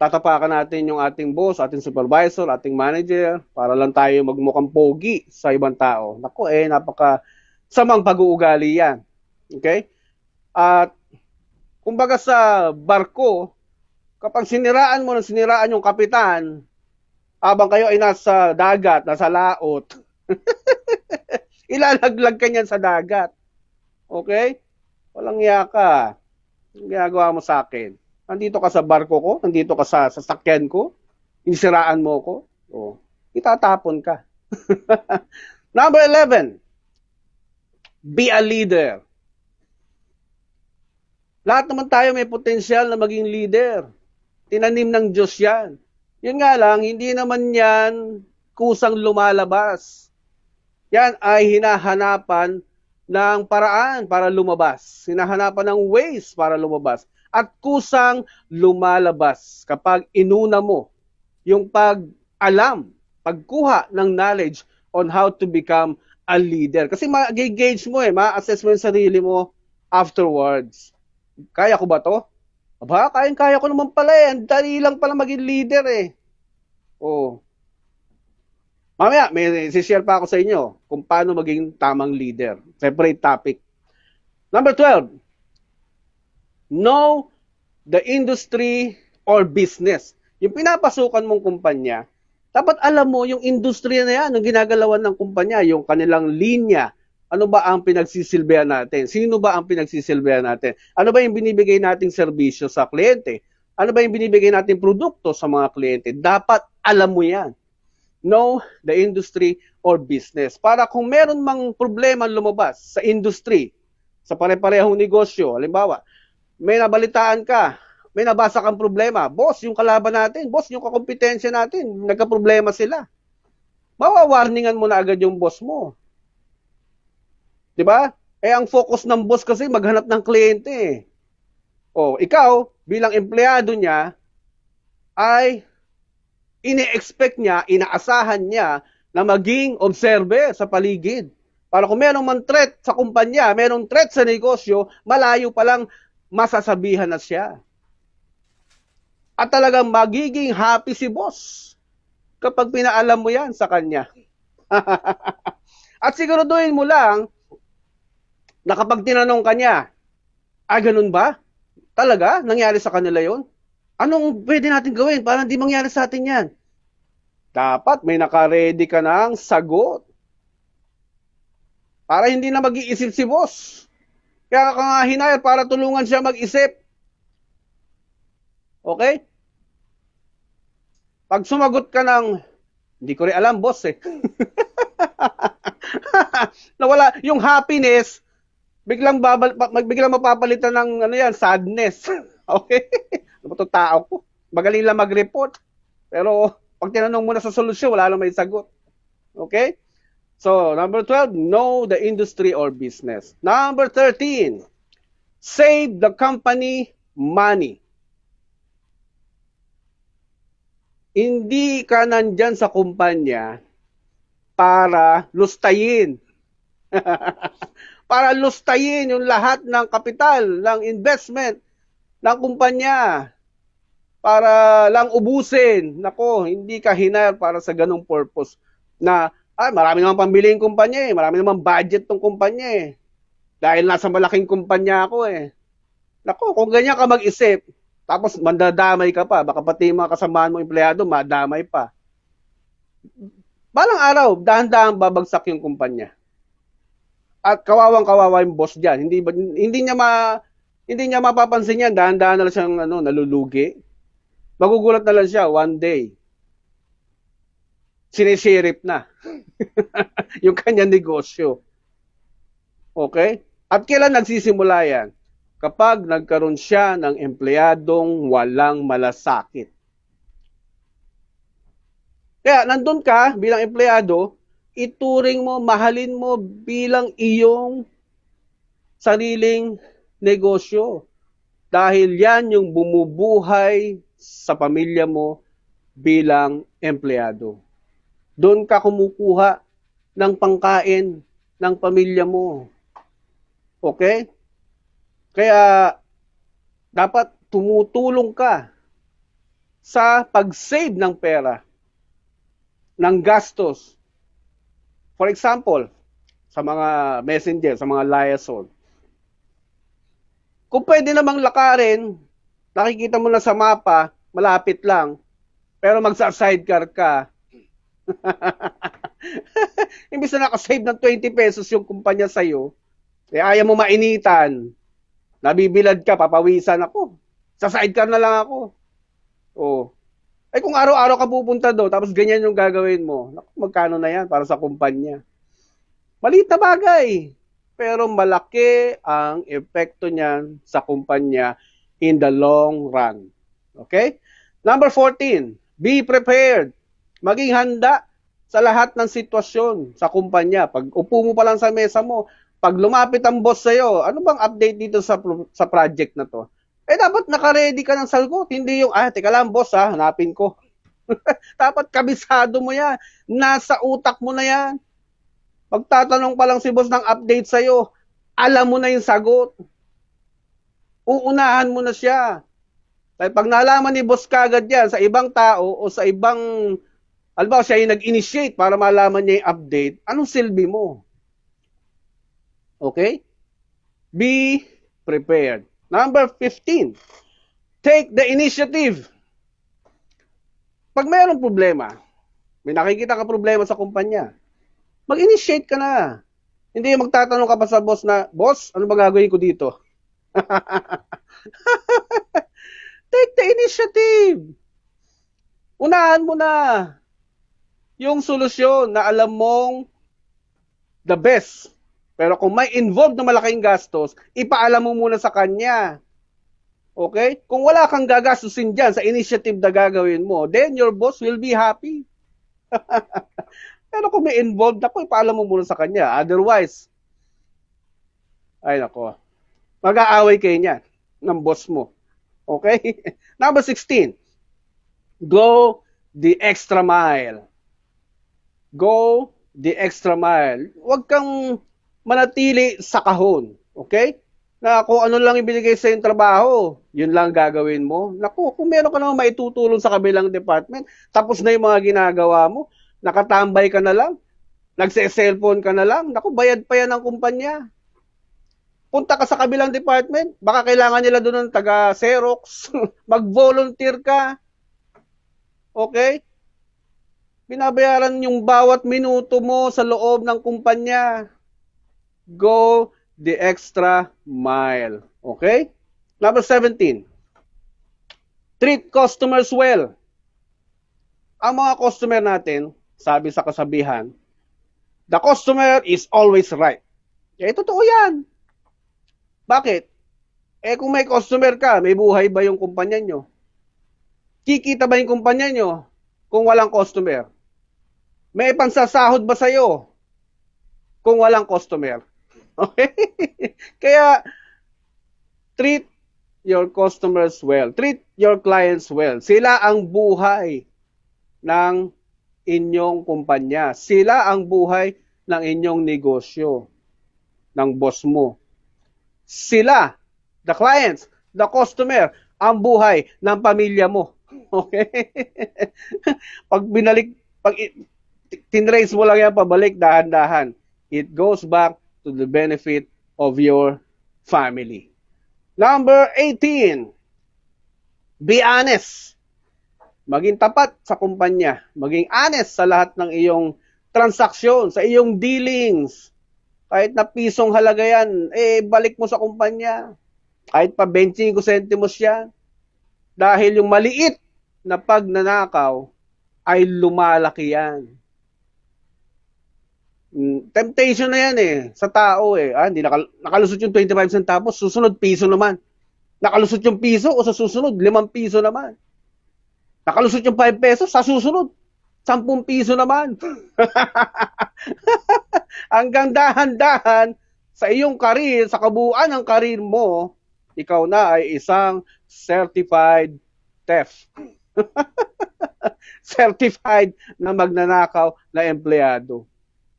tatapakan natin yung ating boss, ating supervisor, ating manager, para lang tayo magmukhang pogi sa ibang tao. Nako eh, napaka samang pag-uugali yan. Okay? At kumbaga sa barko, kapag siniraan mo ng siniraan yung kapitan, habang kayo ay nasa dagat, nasa laot, ilalaglag ka niyan sa dagat. Okay? Walang yaka. Ang ginagawa mo sa akin. Nandito ka sa barko ko, nandito ka sa sasakyan ko, insiraan mo ko. Oh, itatapon ka. Number 11, be a leader. Lahat naman tayo may potensyal na maging leader. Tinanim ng Diyos yan. Yun nga lang, hindi naman yan kusang lumalabas. Yan ay hinahanapan ng paraan para lumabas. Hinahanapan ng ways para lumabas at kusang lumalabas kapag inuna mo yung pag-alam, pagkuha ng knowledge on how to become a leader. Kasi mag gauge mo eh, ma-assess mo yung sarili mo afterwards. Kaya ko ba to? Aba, kayang-kaya ko naman pala eh. dali lang pala maging leader eh. Oo. Oh. Mamaya, may share pa ako sa inyo kung paano maging tamang leader. Separate topic. Number 12, know the industry or business. Yung pinapasukan mong kumpanya, dapat alam mo yung industriya na yan, yung ginagalawan ng kumpanya, yung kanilang linya. Ano ba ang pinagsisilbihan natin? Sino ba ang pinagsisilbihan natin? Ano ba yung binibigay nating serbisyo sa kliyente? Ano ba yung binibigay nating produkto sa mga kliyente? Dapat alam mo yan. Know the industry or business. Para kung meron mang problema lumabas sa industry, sa pare-parehong negosyo, halimbawa, may nabalitaan ka, may nabasa kang problema, boss, yung kalaban natin, boss, yung kakompetensya natin, nagka-problema sila. Mawawarningan mo na agad yung boss mo. 'Di ba? Eh ang focus ng boss kasi maghanap ng kliyente. Eh. Oh, ikaw bilang empleyado niya ay ini-expect niya, inaasahan niya na maging observer sa paligid. Para kung merong man threat sa kumpanya, merong threat sa negosyo, malayo pa lang masasabihan na siya. At talagang magiging happy si boss kapag pinaalam mo yan sa kanya. At siguraduhin mo lang na kapag tinanong kanya, ah, ganun ba? Talaga? Nangyari sa kanila yon? Anong pwede natin gawin para hindi mangyari sa atin yan? Dapat may nakaredy ka ng sagot para hindi na mag-iisip si boss. Kaya ka nga hinayat para tulungan siya mag-isip. Okay? Pag sumagot ka ng, hindi ko rin alam, boss eh. Nawala, yung happiness, biglang, babal, biglang mapapalitan ng ano yan, sadness. okay? Ano ba itong tao ko? Magaling lang mag-report. Pero pag tinanong mo na sa solusyon, wala lang may sagot. Okay? So, number 12, know the industry or business. Number 13, save the company money. Hindi ka nandyan sa kumpanya para lustayin. para lustayin yung lahat ng kapital, ng investment ng kumpanya para lang ubusin. Nako, hindi ka hinar para sa ganong purpose na ay, marami naman pambili yung kumpanya eh. Marami naman budget tong kumpanya eh. Dahil nasa malaking kumpanya ako eh. Nako, kung ganyan ka mag-isip, tapos mandadamay ka pa, baka pati mga kasamahan mo empleyado, madamay pa. Balang araw, dahan-dahan babagsak yung kumpanya. At kawawang kawawa yung boss diyan. Hindi hindi niya ma hindi niya mapapansin yan, dahan-dahan na lang siyang ano, nalulugi. Magugulat na lang siya one day sinisirip na yung kanya negosyo. Okay? At kailan nagsisimula yan? Kapag nagkaroon siya ng empleyadong walang malasakit. Kaya nandun ka bilang empleyado, ituring mo, mahalin mo bilang iyong sariling negosyo. Dahil yan yung bumubuhay sa pamilya mo bilang empleyado. Doon ka kumukuha ng pangkain ng pamilya mo. Okay? Kaya dapat tumutulong ka sa pag-save ng pera, ng gastos. For example, sa mga messenger, sa mga liaison. Kung pwede namang lakarin, nakikita mo na sa mapa, malapit lang, pero magsa-sidecar ka, Imbis na nakasave ng 20 pesos yung kumpanya sa'yo, eh ayaw mo mainitan. Nabibilad ka, papawisan ako. Sa sidecar na lang ako. Oh. Eh kung araw-araw ka pupunta doon, tapos ganyan yung gagawin mo, magkano na yan para sa kumpanya? Maliit na bagay. Pero malaki ang epekto niyan sa kumpanya in the long run. Okay? Number 14, be prepared. Maging handa sa lahat ng sitwasyon sa kumpanya. Pag upo mo pa lang sa mesa mo, pag lumapit ang boss sa'yo, ano bang update dito sa, sa project na to? Eh, dapat nakaredy ka ng salgot. Hindi yung, ah, teka lang, boss, ha, ah, hanapin ko. dapat kabisado mo yan. Nasa utak mo na yan. Pagtatanong pa lang si boss ng update sa'yo, alam mo na yung sagot. Uunahan mo na siya. Kaya pag nalaman ni boss kagad yan sa ibang tao o sa ibang Alba, siya yung nag-initiate para malaman niya yung update. Anong silbi mo? Okay? Be prepared. Number 15, take the initiative. Pag mayroong problema, may nakikita ka problema sa kumpanya, mag-initiate ka na. Hindi magtatanong ka pa sa boss na, boss, ano ba gagawin ko dito? take the initiative. Unahan mo na yung solusyon na alam mong the best. Pero kung may involved na malaking gastos, ipaalam mo muna sa kanya. Okay? Kung wala kang gagastusin dyan sa initiative na gagawin mo, then your boss will be happy. Pero kung may involved ko, ipaalam mo muna sa kanya. Otherwise, ay nako, mag-aaway kayo niyan ng boss mo. Okay? Number 16, go the extra mile. Go the extra mile. Huwag kang manatili sa kahon. Okay? Na kung ano lang ibigay sa yung trabaho, yun lang gagawin mo. Naku, kung meron ka naman maitutulong sa kabilang department, tapos na yung mga ginagawa mo, nakatambay ka na lang, nagse-cellphone ka na lang, naku, bayad pa yan ng kumpanya. Punta ka sa kabilang department, baka kailangan nila doon ng taga-Xerox, mag-volunteer ka. Okay? Binabayaran yung bawat minuto mo sa loob ng kumpanya. Go the extra mile. Okay? Number 17. Treat customers well. Ang mga customer natin, sabi sa kasabihan, the customer is always right. Eh, totoo yan. Bakit? Eh, kung may customer ka, may buhay ba yung kumpanya nyo? Kikita ba yung kumpanya nyo kung walang customer? May pansasahod ba sa'yo kung walang customer? Okay? Kaya, treat your customers well. Treat your clients well. Sila ang buhay ng inyong kumpanya. Sila ang buhay ng inyong negosyo, ng boss mo. Sila, the clients, the customer, ang buhay ng pamilya mo. Okay? pag binalik, pag tinrace mo lang yan pabalik dahan-dahan. It goes back to the benefit of your family. Number 18, be honest. Maging tapat sa kumpanya. Maging honest sa lahat ng iyong transaksyon, sa iyong dealings. Kahit na pisong halaga yan, eh balik mo sa kumpanya. Kahit pa 25 centimos yan. Dahil yung maliit na pagnanakaw ay lumalaki yan. Mm, temptation na yan eh, sa tao eh. Ah, hindi nakal- nakalusot yung 25 centavos, susunod piso naman. Nakalusot yung piso o sa susunod, 5 piso naman. Nakalusot yung 5 pesos, sa susunod, 10 piso naman. Hanggang dahan-dahan sa iyong karir, sa kabuuan ng karir mo, ikaw na ay isang certified theft. certified na magnanakaw na empleyado.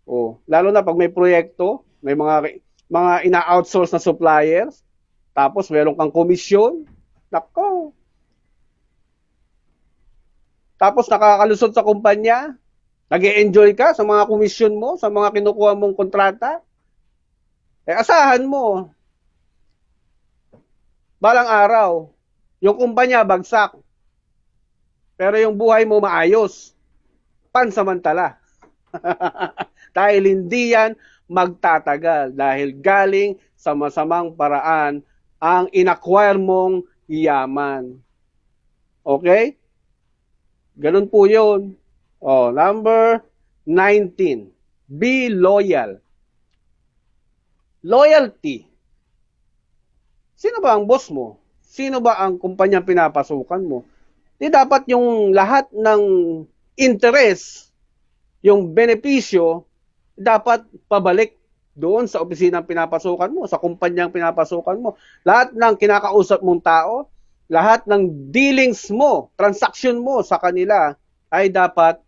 Oh, lalo na pag may proyekto, may mga mga ina-outsource na suppliers, tapos meron kang komisyon. Nako. Tapos nakakalusot sa kumpanya, nag enjoy ka sa mga komisyon mo, sa mga kinukuha mong kontrata. Eh asahan mo, balang araw, yung kumpanya bagsak. Pero yung buhay mo maayos. Pansamantala. Dahil hindi yan magtatagal. Dahil galing sa masamang paraan ang inacquire mong yaman. Okay? Ganun po yun. Oh, number 19. Be loyal. Loyalty. Sino ba ang boss mo? Sino ba ang kumpanyang pinapasukan mo? Di dapat yung lahat ng interest, yung benepisyo, dapat pabalik doon sa opisina pinapasukan mo, sa kumpanyang pinapasukan mo. Lahat ng kinakausap mong tao, lahat ng dealings mo, transaction mo sa kanila ay dapat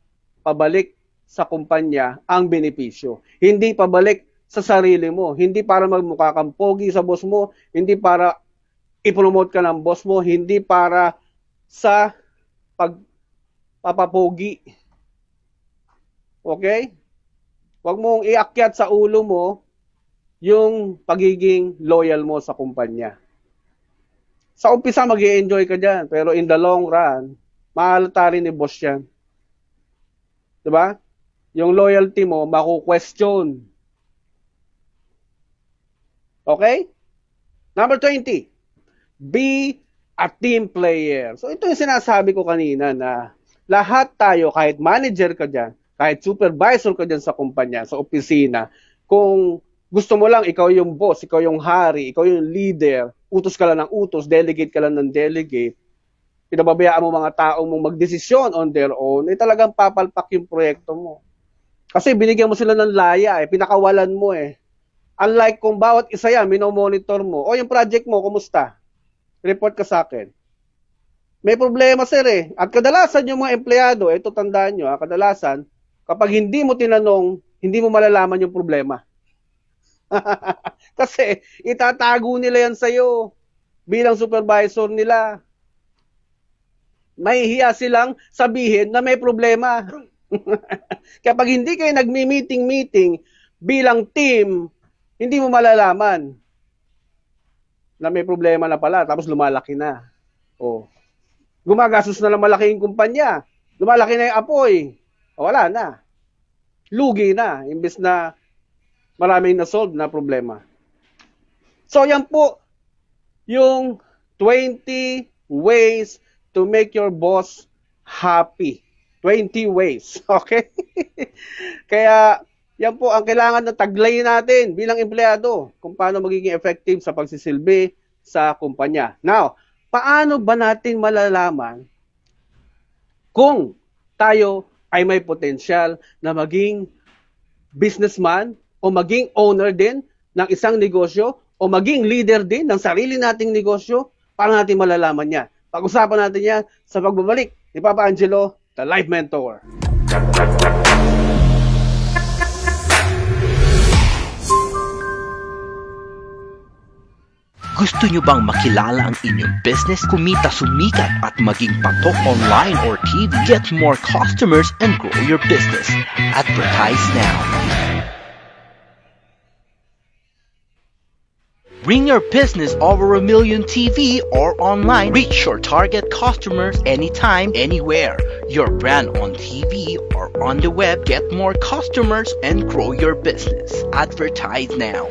pabalik sa kumpanya ang benepisyo. Hindi pabalik sa sarili mo. Hindi para magmukha kang pogi sa boss mo, hindi para ipromote ka ng boss mo, hindi para sa pagpapapogi. Okay? Huwag mong iakyat sa ulo mo yung pagiging loyal mo sa kumpanya. Sa umpisa, mag enjoy ka dyan. Pero in the long run, mahalata rin ni boss yan. Diba? Yung loyalty mo, maku-question. Okay? Number 20. Be a team player. So ito yung sinasabi ko kanina na lahat tayo, kahit manager ka dyan, kahit supervisor ka dyan sa kumpanya, sa opisina, kung gusto mo lang ikaw yung boss, ikaw yung hari, ikaw yung leader, utos ka lang ng utos, delegate ka lang ng delegate, pinababayaan mo mga tao mong magdesisyon on their own, eh talagang papalpak yung proyekto mo. Kasi binigyan mo sila ng laya, eh, pinakawalan mo eh. Unlike kung bawat isa yan, minomonitor mo, o yung project mo, kumusta? Report ka sa akin. May problema sir eh. At kadalasan yung mga empleyado, ito tandaan nyo ha, ah, kadalasan, Kapag hindi mo tinanong, hindi mo malalaman yung problema. Kasi itatago nila yan sa'yo bilang supervisor nila. May hiya silang sabihin na may problema. Kapag hindi kayo nagmi-meeting-meeting bilang team, hindi mo malalaman na may problema na pala tapos lumalaki na. Oh. Gumagastos na lang malaki yung kumpanya. Lumalaki na yung apoy wala na. Lugi na, imbes na maraming na-solve na problema. So yan po yung 20 ways to make your boss happy. 20 ways, okay? Kaya yan po ang kailangan na taglay natin bilang empleyado kung paano magiging effective sa pagsisilbi sa kumpanya. Now, paano ba natin malalaman kung tayo ay may potensyal na maging businessman o maging owner din ng isang negosyo o maging leader din ng sarili nating negosyo para natin malalaman niya. Pag-usapan natin yan sa pagbabalik ni Papa Angelo, the Life Mentor. Gusto nyo bang makilala ang inyong business, kumita, sumikat at maging patok online or TV? Get more customers and grow your business. Advertise now. Bring your business over a million TV or online. Reach your target customers anytime, anywhere. Your brand on TV or on the web. Get more customers and grow your business. Advertise now.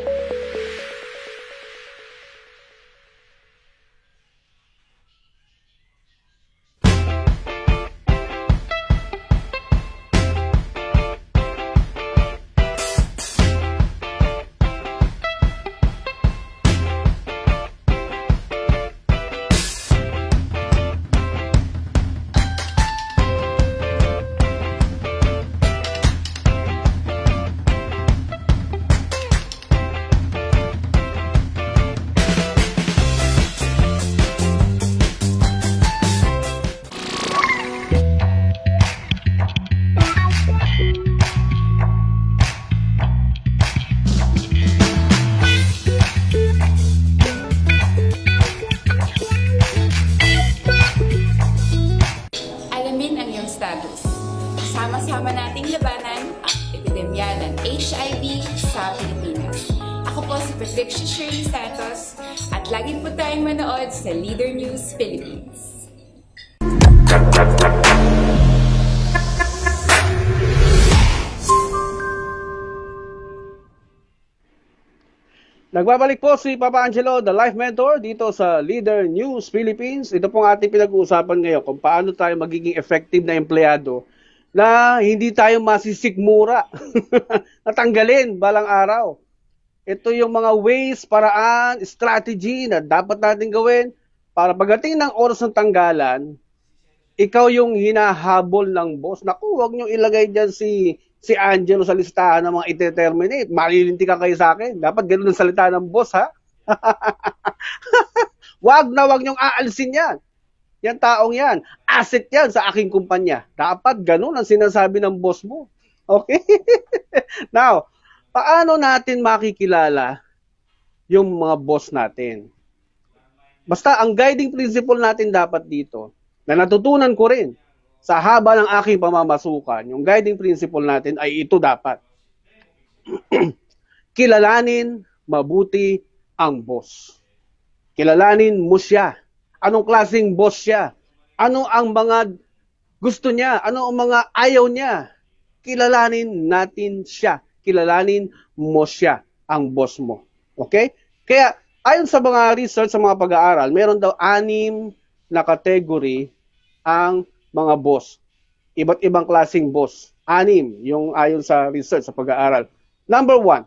Nagbabalik po si Papa Angelo, the Life Mentor, dito sa Leader News Philippines. Ito pong ating pinag-uusapan ngayon kung paano tayo magiging effective na empleyado na hindi tayo masisigmura, natanggalin balang araw. Ito yung mga ways, paraan, strategy na dapat natin gawin para pagdating ng oras ng tanggalan, ikaw yung hinahabol ng boss. Naku, huwag niyong ilagay dyan si si Angelo sa listahan ng mga ite-terminate. Malilintikan kayo sa akin. Dapat ganun ang salita ng boss, ha? wag na wag niyong aalsin yan. Yan taong yan. Asset yan sa aking kumpanya. Dapat ganun ang sinasabi ng boss mo. Okay? Now, paano natin makikilala yung mga boss natin? Basta ang guiding principle natin dapat dito, na natutunan ko rin sa haba ng aking pamamasukan, yung guiding principle natin ay ito dapat. Kilalanin mabuti ang boss. Kilalanin mo siya. Anong klaseng boss siya? Ano ang mga gusto niya? Ano ang mga ayaw niya? Kilalanin natin siya. Kilalanin mo siya, ang boss mo. Okay? Kaya, ayon sa mga research, sa mga pag-aaral, meron daw anim na category ang mga boss. Iba't ibang klasing boss. Anim, yung ayon sa research, sa pag-aaral. Number one,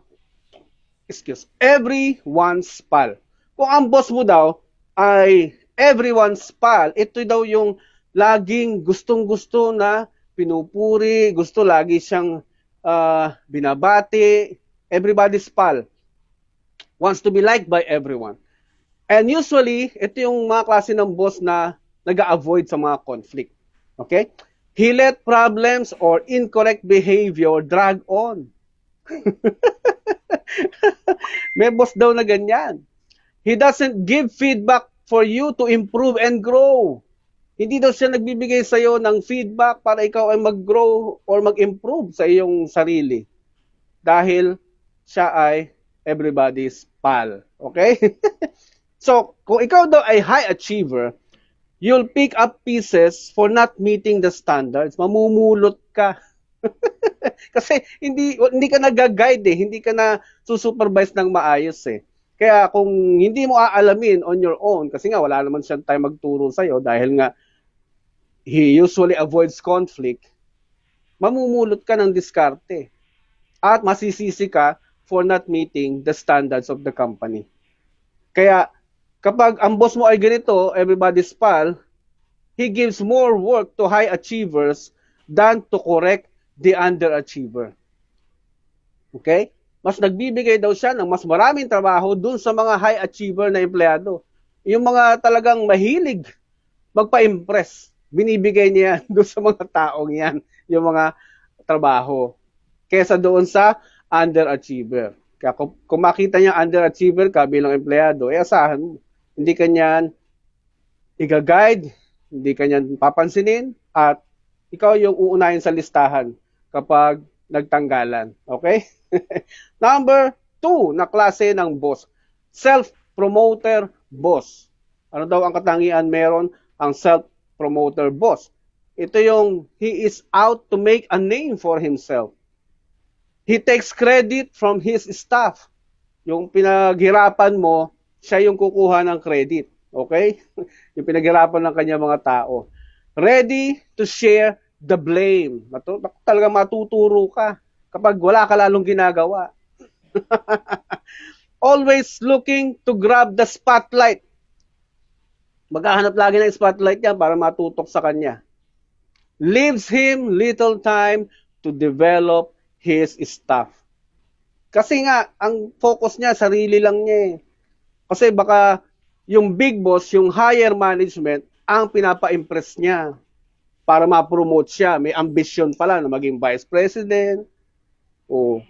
excuse, everyone's pal. Kung ang boss mo daw ay everyone's pal, ito daw yung laging gustong-gusto na pinupuri, gusto lagi siyang uh, binabati, everybody's pal. Wants to be liked by everyone. And usually, ito yung mga klase ng boss na nag avoid sa mga conflict. Okay? He let problems or incorrect behavior drag on. May boss daw na ganyan. He doesn't give feedback for you to improve and grow. Hindi daw siya nagbibigay sa iyo ng feedback para ikaw ay mag-grow or mag-improve sa iyong sarili. Dahil siya ay everybody's pal. Okay? so, kung ikaw daw ay high achiever, You'll pick up pieces for not meeting the standards. Mamumulot ka. Kasi hindi hindi ka nag-guide eh, hindi ka na susupervise ng maayos eh. Kaya kung hindi mo aalamin on your own kasi nga wala naman siyang time magturo sa iyo dahil nga he usually avoids conflict, mamumulot ka ng diskarte. At masisisi ka for not meeting the standards of the company. Kaya kapag ang boss mo ay ganito, everybody's pal, he gives more work to high achievers than to correct the underachiever. Okay? Mas nagbibigay daw siya ng mas maraming trabaho dun sa mga high achiever na empleyado. Yung mga talagang mahilig magpa-impress, binibigay niya doon sa mga taong yan, yung mga trabaho, kesa doon sa underachiever. Kaya kung, kung makita niya underachiever ka bilang empleyado, eh asahan mo hindi kanyan igaguide, hindi kanyan papansinin, at ikaw yung uunahin sa listahan kapag nagtanggalan. Okay? Number two na klase ng boss, self-promoter boss. Ano daw ang katangian meron ang self-promoter boss? Ito yung he is out to make a name for himself. He takes credit from his staff. Yung pinaghirapan mo, siya yung kukuha ng credit. Okay? yung pinaghirapan ng kanya mga tao. Ready to share the blame. Matu talaga matuturo ka kapag wala ka lalong ginagawa. Always looking to grab the spotlight. Maghahanap lagi ng spotlight niya para matutok sa kanya. Leaves him little time to develop his stuff. Kasi nga, ang focus niya, sarili lang niya eh. Kasi baka yung big boss, yung higher management, ang pinapa-impress niya para ma-promote siya. May ambisyon pala na maging vice president. O.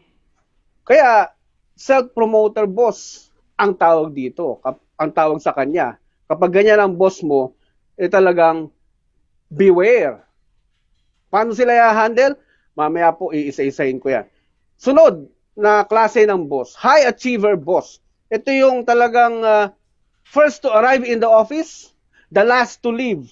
Kaya, self-promoter boss ang tawag dito, ang tawag sa kanya. Kapag ganyan ang boss mo, eh talagang beware. Paano sila i-handle? Mamaya po iisa-isahin ko yan. Sunod na klase ng boss, high achiever boss. Ito yung talagang uh, first to arrive in the office, the last to leave.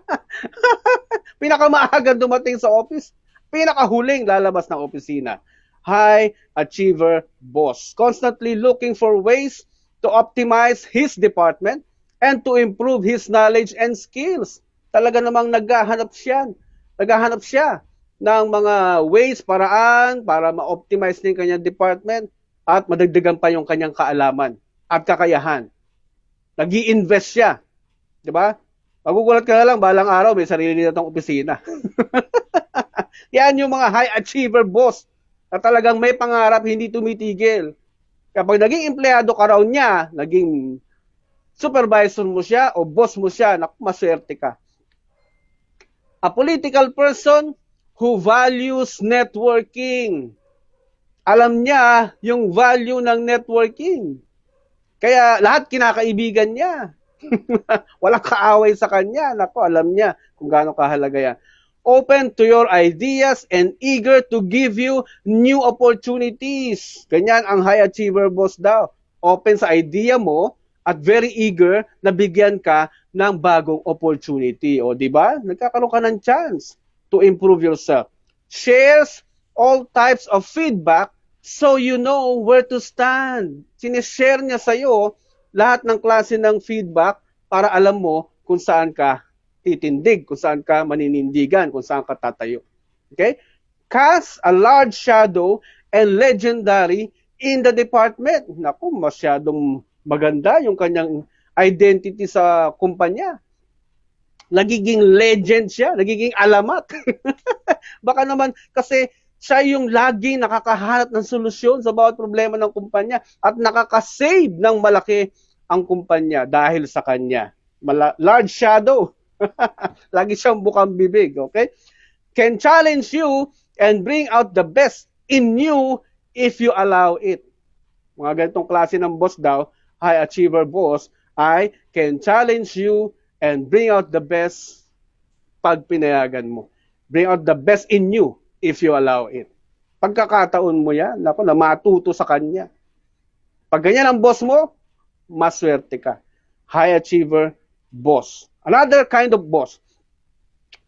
Pinakamaaga dumating sa office, pinakahuling lalabas ng opisina. High achiever boss, constantly looking for ways to optimize his department and to improve his knowledge and skills. Talaga namang naghahanap siya. Naghahanap siya ng mga ways, paraan para ma-optimize din kanyang department at madagdagan pa yung kanyang kaalaman at kakayahan. nag invest siya. Di ba? Magugulat ka na lang, balang araw may sarili nila itong opisina. Yan yung mga high achiever boss na talagang may pangarap, hindi tumitigil. Kapag naging empleyado ka raw niya, naging supervisor mo siya o boss mo siya, naku, maswerte ka. A political person who values networking alam niya yung value ng networking. Kaya lahat kinakaibigan niya. Walang kaaway sa kanya. Nako, alam niya kung gaano kahalaga yan. Open to your ideas and eager to give you new opportunities. Ganyan ang high achiever boss daw. Open sa idea mo at very eager na bigyan ka ng bagong opportunity. O, di ba? Nagkakaroon ka ng chance to improve yourself. Shares all types of feedback So you know where to stand. Sineshare niya sa'yo lahat ng klase ng feedback para alam mo kung saan ka titindig, kung saan ka maninindigan, kung saan ka tatayo. Okay? Cast a large shadow and legendary in the department. Naku, masyadong maganda yung kanyang identity sa kumpanya. Nagiging legend siya, nagiging alamat. Baka naman kasi siya yung lagi nakakahanap ng solusyon sa bawat problema ng kumpanya at nakaka-save ng malaki ang kumpanya dahil sa kanya. Mala- large shadow. lagi siyang bukang bibig, okay? Can challenge you and bring out the best in you if you allow it. Mga ganitong klase ng boss daw, high achiever boss, I can challenge you and bring out the best pag pinayagan mo. Bring out the best in you if you allow it. Pagkakataon mo yan, ako, na matuto sa kanya. Pag ganyan ang boss mo, maswerte ka. High achiever boss. Another kind of boss.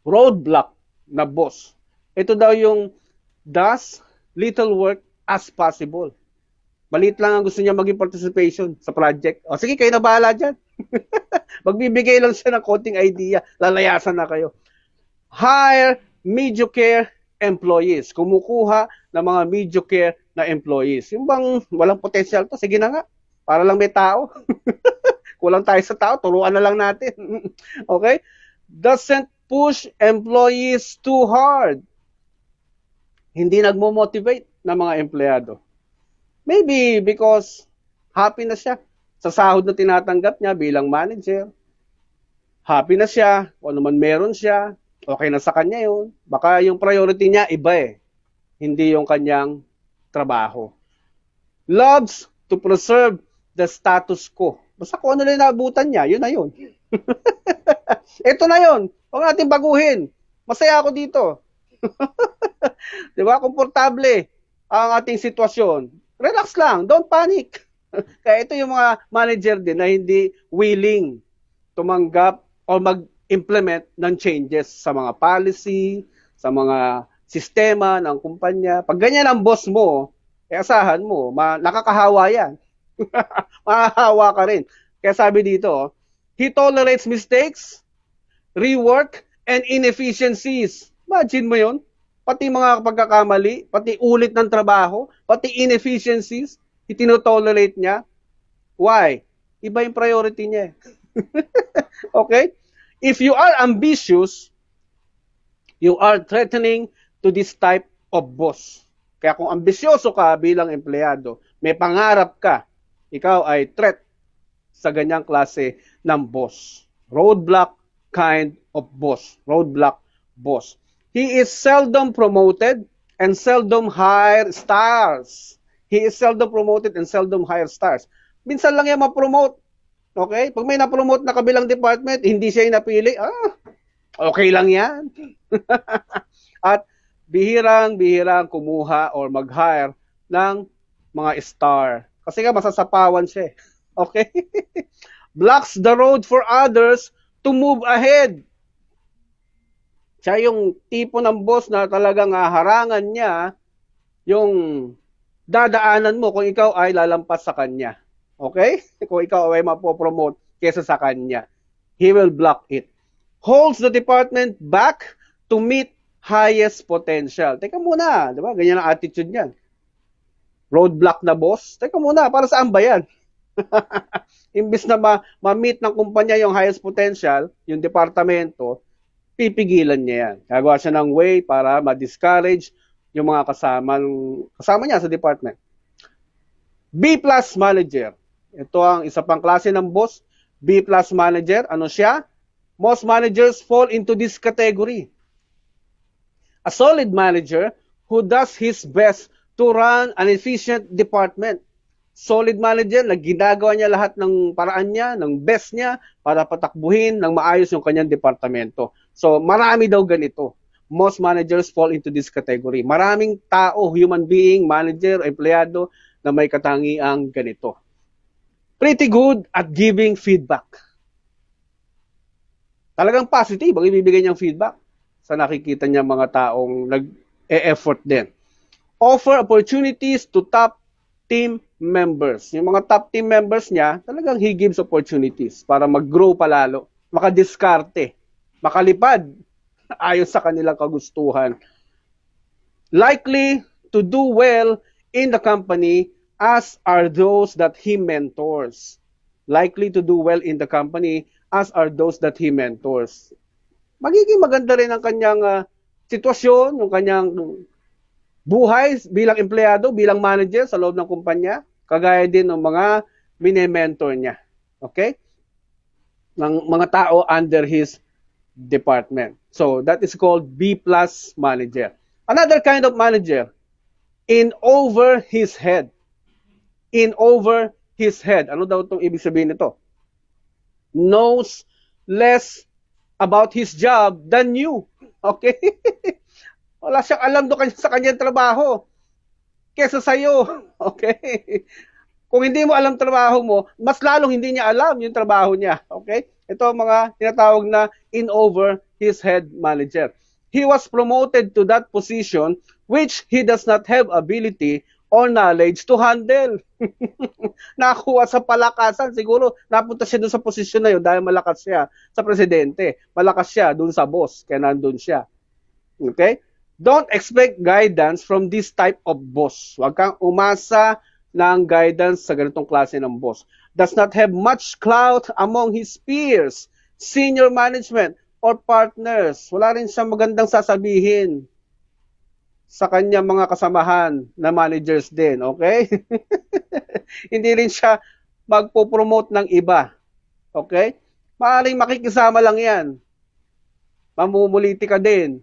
Roadblock na boss. Ito daw yung does little work as possible. Maliit lang ang gusto niya maging participation sa project. O sige, kayo na bahala dyan. Magbibigay lang siya ng konting idea. Lalayasan na kayo. Hire mediocre employees, kumukuha ng mga mediocre na employees. Yung bang walang potential to, sige na nga, para lang may tao. Kulang tayo sa tao, turuan na lang natin. okay? Doesn't push employees too hard. Hindi nagmo-motivate ng mga empleyado. Maybe because happy na siya sa sahod na tinatanggap niya bilang manager. Happy na siya, kung ano man meron siya, okay na sa kanya yun. Baka yung priority niya iba eh. Hindi yung kanyang trabaho. Loves to preserve the status quo. Basta kung ano na naabutan niya, yun na yun. Ito na yun. Huwag natin baguhin. Masaya ako dito. Di ba? Komportable ang ating sitwasyon. Relax lang. Don't panic. Kaya ito yung mga manager din na hindi willing tumanggap o mag implement ng changes sa mga policy, sa mga sistema ng kumpanya. Pag ganyan ang boss mo, eh asahan mo, ma- nakakahawa yan. Mahahawa ka rin. Kaya sabi dito, he tolerates mistakes, rework, and inefficiencies. Imagine mo yon Pati mga pagkakamali, pati ulit ng trabaho, pati inefficiencies, itinotolerate niya. Why? Iba yung priority niya. Eh. okay? If you are ambitious, you are threatening to this type of boss. Kaya kung ambisyoso ka bilang empleyado, may pangarap ka, ikaw ay threat sa ganyang klase ng boss. Roadblock kind of boss. Roadblock boss. He is seldom promoted and seldom hire stars. He is seldom promoted and seldom hire stars. Minsan lang yan ma-promote Okay? Pag may napromote na kabilang department, hindi siya yung napili, ah, okay lang yan. At bihirang-bihirang kumuha or mag-hire ng mga star. Kasi nga masasapawan siya. Eh. Okay? Blocks the road for others to move ahead. Siya yung tipo ng boss na talagang harangan niya yung dadaanan mo kung ikaw ay lalampas sa kanya. Okay? Kung ikaw ay mapopromote kesa sa kanya. He will block it. Holds the department back to meet highest potential. Teka muna, di ba? Ganyan ang attitude niyan. Roadblock na boss. Teka muna, para saan ba yan? Imbis na ma- ma-meet ng kumpanya yung highest potential, yung departamento, pipigilan niya yan. Gagawa siya ng way para ma-discourage yung mga kasama, kasama niya sa department. B plus manager. Ito ang isa pang klase ng boss, B plus manager. Ano siya? Most managers fall into this category. A solid manager who does his best to run an efficient department. Solid manager na ginagawa niya lahat ng paraan niya, ng best niya para patakbuhin ng maayos yung kanyang departamento. So marami daw ganito most managers fall into this category. Maraming tao, human being, manager, empleyado na may katangiang ganito pretty good at giving feedback. Talagang positive ang ibibigay niyang feedback sa nakikita niya mga taong nag-e-effort din. Offer opportunities to top team members. Yung mga top team members niya, talagang he gives opportunities para mag-grow palalo, makadiskarte, makalipad ayon sa kanilang kagustuhan. Likely to do well in the company as are those that he mentors. Likely to do well in the company, as are those that he mentors. Magiging maganda rin ang kanyang uh, sitwasyon, yung kanyang buhay bilang empleyado, bilang manager sa loob ng kumpanya, kagaya din ng mga mine-mentor niya. Okay? Ng mga tao under his department. So that is called B plus manager. Another kind of manager, in over his head in over his head. Ano daw itong ibig sabihin nito? Knows less about his job than you. Okay? Wala siyang alam doon sa kanyang trabaho kesa iyo. Okay? Kung hindi mo alam trabaho mo, mas lalong hindi niya alam yung trabaho niya. Okay? Ito mga tinatawag na in over his head manager. He was promoted to that position which he does not have ability all knowledge to handle. Nakuha sa palakasan. Siguro, napunta siya doon sa posisyon na yun dahil malakas siya sa presidente. Malakas siya doon sa boss, kaya nandun siya. Okay? Don't expect guidance from this type of boss. Huwag kang umasa ng guidance sa ganitong klase ng boss. Does not have much clout among his peers, senior management, or partners. Wala rin siyang magandang sasabihin sa kanya mga kasamahan na managers din, okay? Hindi rin siya magpo-promote ng iba. Okay? Maaring makikisama lang 'yan. Mamumuliti ka din.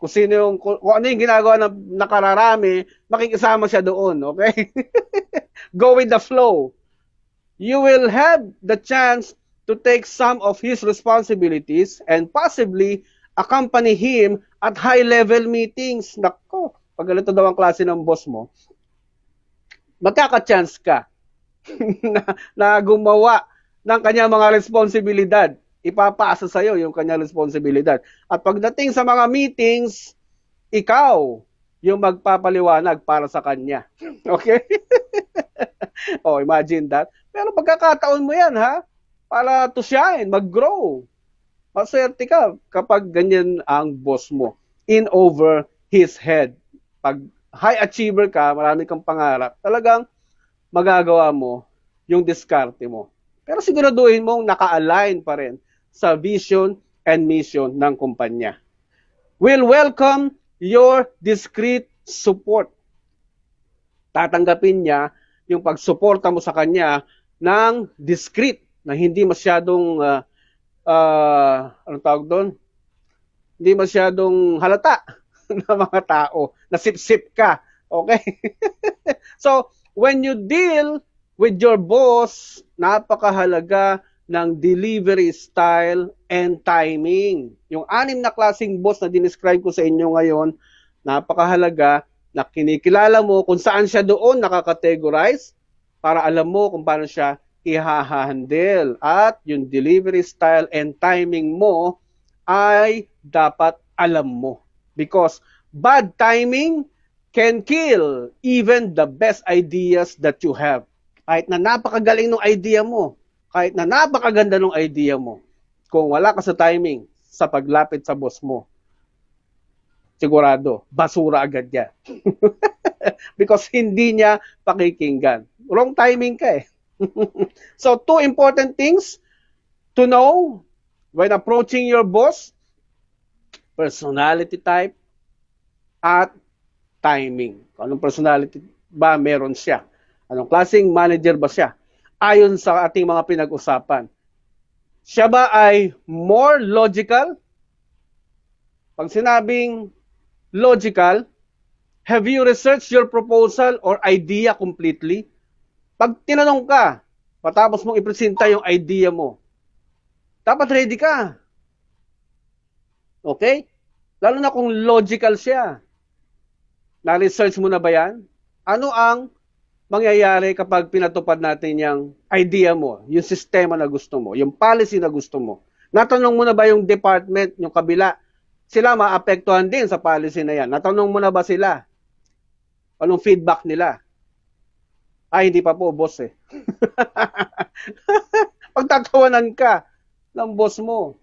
Kung sino yung kung, ano yung ginagawa ng nakararami, makikisama siya doon, okay? Go with the flow. You will have the chance to take some of his responsibilities and possibly accompany him at high-level meetings. Nako, pag ganito daw ang klase ng boss mo, magkaka-chance ka na, na gumawa ng kanyang mga responsibilidad. Ipapasa sa iyo yung kanya responsibilidad. At pagdating sa mga meetings, ikaw yung magpapaliwanag para sa kanya. Okay? oh, imagine that. Pero pagkakataon mo yan, ha? Para to shine, mag-grow maswerte ka kapag ganyan ang boss mo. In over his head. Pag high achiever ka, marami kang pangarap, talagang magagawa mo yung diskarte mo. Pero siguraduhin mong naka-align pa rin sa vision and mission ng kumpanya. We'll welcome your discreet support. Tatanggapin niya yung pagsuporta mo sa kanya ng discreet na hindi masyadong uh, uh, anong tawag doon? Hindi masyadong halata na mga tao. Nasip-sip ka. Okay? so, when you deal with your boss, napakahalaga ng delivery style and timing. Yung anim na klaseng boss na dinescribe ko sa inyo ngayon, napakahalaga na kinikilala mo kung saan siya doon nakakategorize para alam mo kung paano siya ihahandle at yung delivery style and timing mo ay dapat alam mo. Because bad timing can kill even the best ideas that you have. Kahit na napakagaling ng idea mo, kahit na napakaganda ng idea mo, kung wala ka sa timing sa paglapit sa boss mo, sigurado, basura agad yan. Because hindi niya pakikinggan. Wrong timing ka eh. so two important things to know when approaching your boss, personality type at timing. Anong personality ba meron siya? Anong klaseng manager ba siya? Ayon sa ating mga pinag-usapan. Siya ba ay more logical? Pag sinabing logical, have you researched your proposal or idea completely? Pag tinanong ka, matapos mong ipresenta yung idea mo, dapat ready ka. Okay? Lalo na kung logical siya. Na-research mo na ba yan? Ano ang mangyayari kapag pinatupad natin yung idea mo, yung sistema na gusto mo, yung policy na gusto mo? Natanong mo na ba yung department, yung kabila? Sila maapektuhan din sa policy na yan. Natanong mo na ba sila? Anong feedback nila? Ay, hindi pa po, boss eh. Pagtatawanan ka ng boss mo.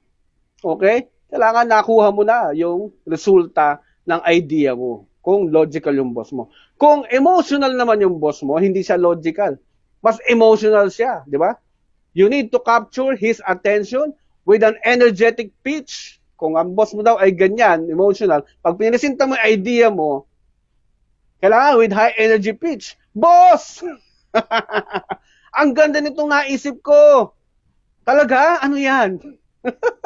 Okay? Kailangan nakuha mo na yung resulta ng idea mo. Kung logical yung boss mo. Kung emotional naman yung boss mo, hindi siya logical. Mas emotional siya, di ba? You need to capture his attention with an energetic pitch. Kung ang boss mo daw ay ganyan, emotional, pag pinresinta mo yung idea mo, kailangan with high energy pitch. Boss! Ang ganda nitong naisip ko. Talaga? Ano yan?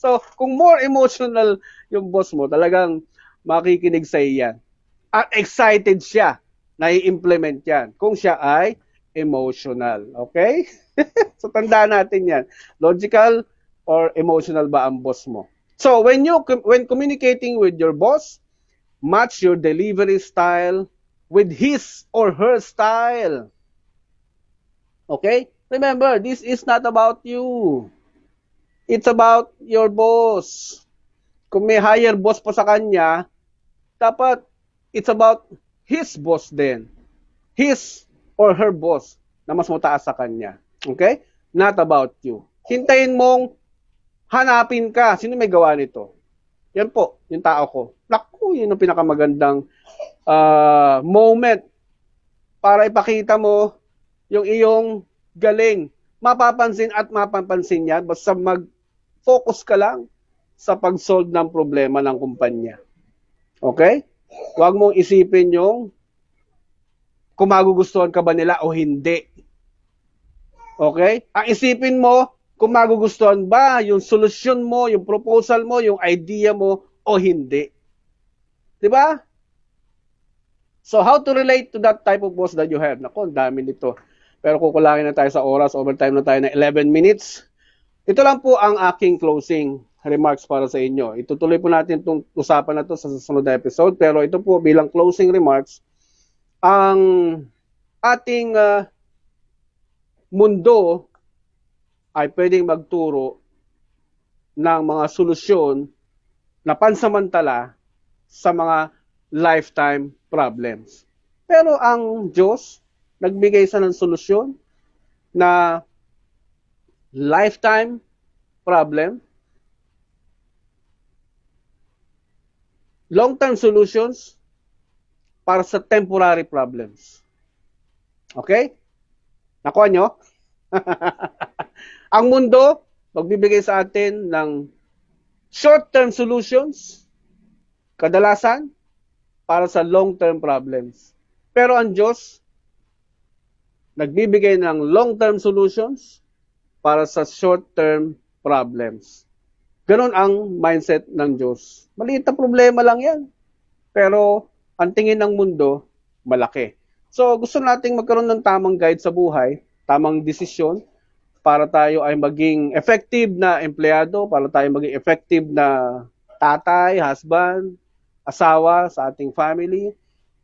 so, kung more emotional yung boss mo, talagang makikinig sa iyan. At excited siya na i-implement yan kung siya ay emotional. Okay? so, tanda natin yan. Logical or emotional ba ang boss mo? So, when you when communicating with your boss, match your delivery style with his or her style. Okay? Remember, this is not about you. It's about your boss. Kung may higher boss pa sa kanya, dapat it's about his boss then. His or her boss na mas mataas sa kanya. Okay? Not about you. Hintayin mong hanapin ka. Sino may gawa nito? Yan po, yung tao ko. Naku, yun ang pinakamagandang uh, moment para ipakita mo yung iyong galing. Mapapansin at mapapansin yan basta mag-focus ka lang sa pag-solve ng problema ng kumpanya. Okay? Huwag mong isipin yung kung magugustuhan ka ba nila o hindi. Okay? Ang isipin mo, kung magugustuhan ba yung solusyon mo, yung proposal mo, yung idea mo o hindi. 'Di ba? So how to relate to that type of boss that you have? Nako, ang dami nito. Pero kukulangin na tayo sa oras, overtime na tayo na 11 minutes. Ito lang po ang aking closing remarks para sa inyo. Itutuloy po natin itong usapan na to sa susunod na episode. Pero ito po bilang closing remarks, ang ating uh, mundo ay pwedeng magturo ng mga solusyon na pansamantala sa mga lifetime problems. Pero ang Diyos nagbigay sa ng solusyon na lifetime problem, long-term solutions para sa temporary problems. Okay? Nakuha nyo? Ang mundo, magbibigay sa atin ng short-term solutions, kadalasan, para sa long-term problems. Pero ang Diyos, nagbibigay ng long-term solutions para sa short-term problems. Ganon ang mindset ng Diyos. Maliit na problema lang yan. Pero ang tingin ng mundo, malaki. So gusto nating magkaroon ng tamang guide sa buhay, tamang desisyon, para tayo ay maging effective na empleyado, para tayo maging effective na tatay, husband, asawa sa ating family.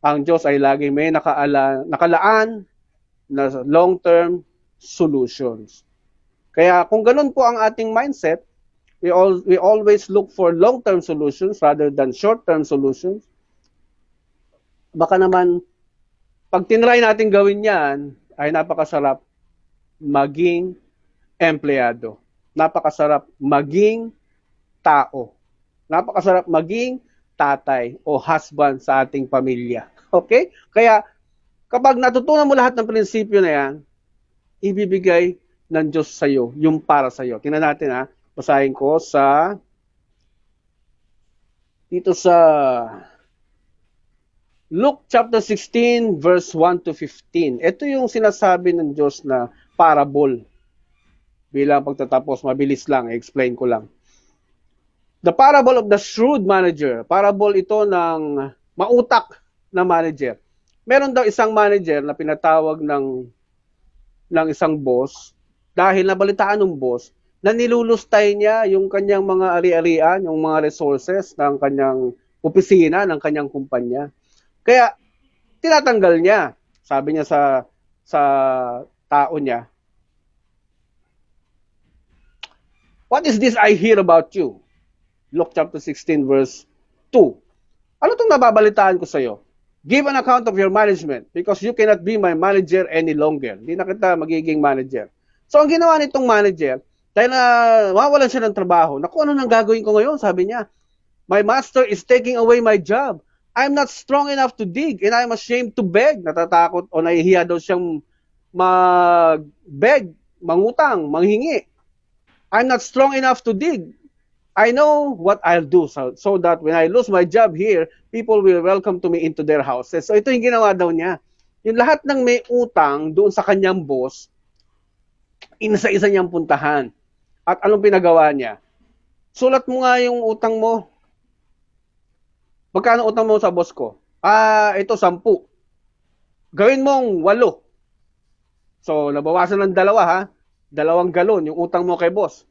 Ang Diyos ay lagi may nakaala, nakalaan na long-term solutions. Kaya kung ganun po ang ating mindset, we, all, we always look for long-term solutions rather than short-term solutions. Baka naman, pag tinry natin gawin yan, ay napakasarap maging empleyado. Napakasarap maging tao. Napakasarap maging tatay o husband sa ating pamilya. Okay? Kaya kapag natutunan mo lahat ng prinsipyo na yan, ibibigay ng Diyos sa iyo, yung para sa iyo. Tingnan natin ha, basahin ko sa dito sa Luke chapter 16 verse 1 to 15. Ito yung sinasabi ng Diyos na parable bilang pagtatapos, mabilis lang, explain ko lang. The parable of the shrewd manager. Parable ito ng mautak na manager. Meron daw isang manager na pinatawag ng ng isang boss dahil nabalitaan ng boss na nilulustay niya yung kanyang mga ari-arian, yung mga resources ng kanyang opisina, ng kanyang kumpanya. Kaya tinatanggal niya, sabi niya sa sa tao niya, What is this I hear about you? Luke chapter 16 verse 2. Ano itong nababalitaan ko sa iyo? Give an account of your management because you cannot be my manager any longer. Hindi na kita magiging manager. So ang ginawa nitong manager, dahil na mawalan siya ng trabaho, naku ano nang gagawin ko ngayon? Sabi niya, my master is taking away my job. I'm not strong enough to dig and I'm ashamed to beg. Natatakot o nahihiya daw siyang mag-beg, mangutang, manghingi. I'm not strong enough to dig. I know what I'll do so, so that when I lose my job here, people will welcome to me into their houses. So ito yung ginawa daw niya. Yung lahat ng may utang doon sa kanyang boss, inisa-isa niyang puntahan. At anong pinagawa niya? Sulat mo nga yung utang mo. Magkano utang mo sa boss ko? Ah, ito, sampu. Gawin mong walo. So, nabawasan ng dalawa ha dalawang galon, yung utang mo kay boss.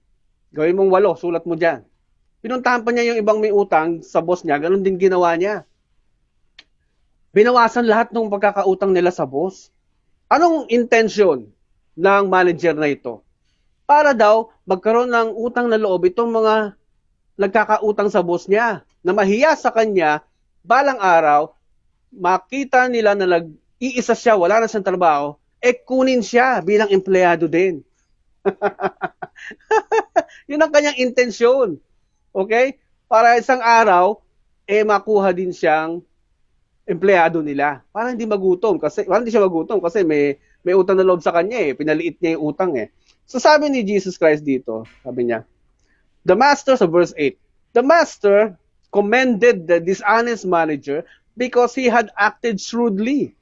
Gawin mong walo, sulat mo dyan. Pinuntahan pa niya yung ibang may utang sa boss niya, ganun din ginawa niya. Binawasan lahat ng pagkakautang nila sa boss. Anong intention ng manager na ito? Para daw magkaroon ng utang na loob itong mga nagkakautang sa boss niya na mahiya sa kanya balang araw makita nila na nag-iisa siya, wala na siyang trabaho, e kunin siya bilang empleyado din. Yun ang kanyang intensyon. Okay? Para isang araw, eh makuha din siyang empleyado nila. Para hindi magutom kasi para hindi siya magutom kasi may may utang na loob sa kanya eh. Pinaliit niya yung utang eh. So sabi ni Jesus Christ dito, sabi niya, the master sa so verse 8, the master commended the dishonest manager because he had acted shrewdly.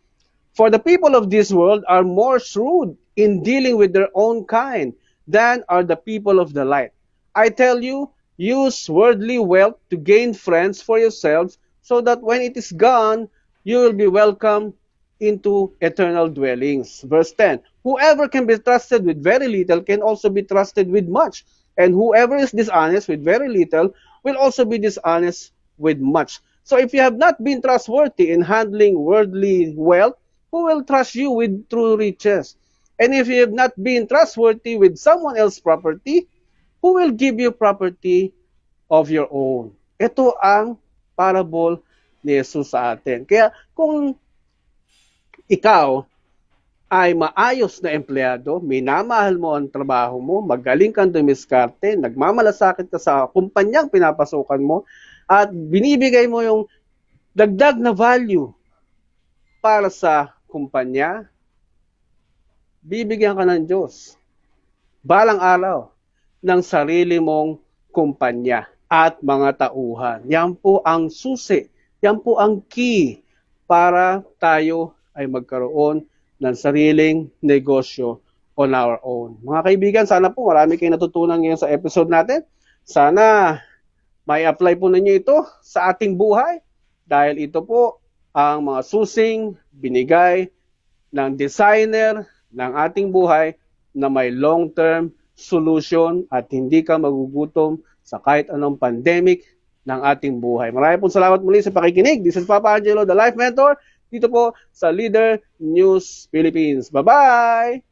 For the people of this world are more shrewd in dealing with their own kind than are the people of the light. I tell you, use worldly wealth to gain friends for yourselves, so that when it is gone, you will be welcome into eternal dwellings. Verse 10 Whoever can be trusted with very little can also be trusted with much, and whoever is dishonest with very little will also be dishonest with much. So if you have not been trustworthy in handling worldly wealth, who will trust you with true riches? And if you have not been trustworthy with someone else's property, who will give you property of your own? Ito ang parable ni Jesus sa atin. Kaya kung ikaw ay maayos na empleyado, minamahal mo ang trabaho mo, magaling kang dumiskarte, nagmamalasakit ka sa kumpanyang pinapasukan mo, at binibigay mo yung dagdag na value para sa kumpanya, bibigyan ka ng Diyos balang araw ng sarili mong kumpanya at mga tauhan. Yan po ang susi. Yan po ang key para tayo ay magkaroon ng sariling negosyo on our own. Mga kaibigan, sana po marami kayong natutunan ngayon sa episode natin. Sana may apply po ninyo ito sa ating buhay dahil ito po ang mga susing binigay ng designer ng ating buhay na may long-term solution at hindi ka magugutom sa kahit anong pandemic ng ating buhay. Maraming pong salamat muli sa pakikinig. This is Papa Angelo, the Life Mentor, dito po sa Leader News Philippines. Bye-bye!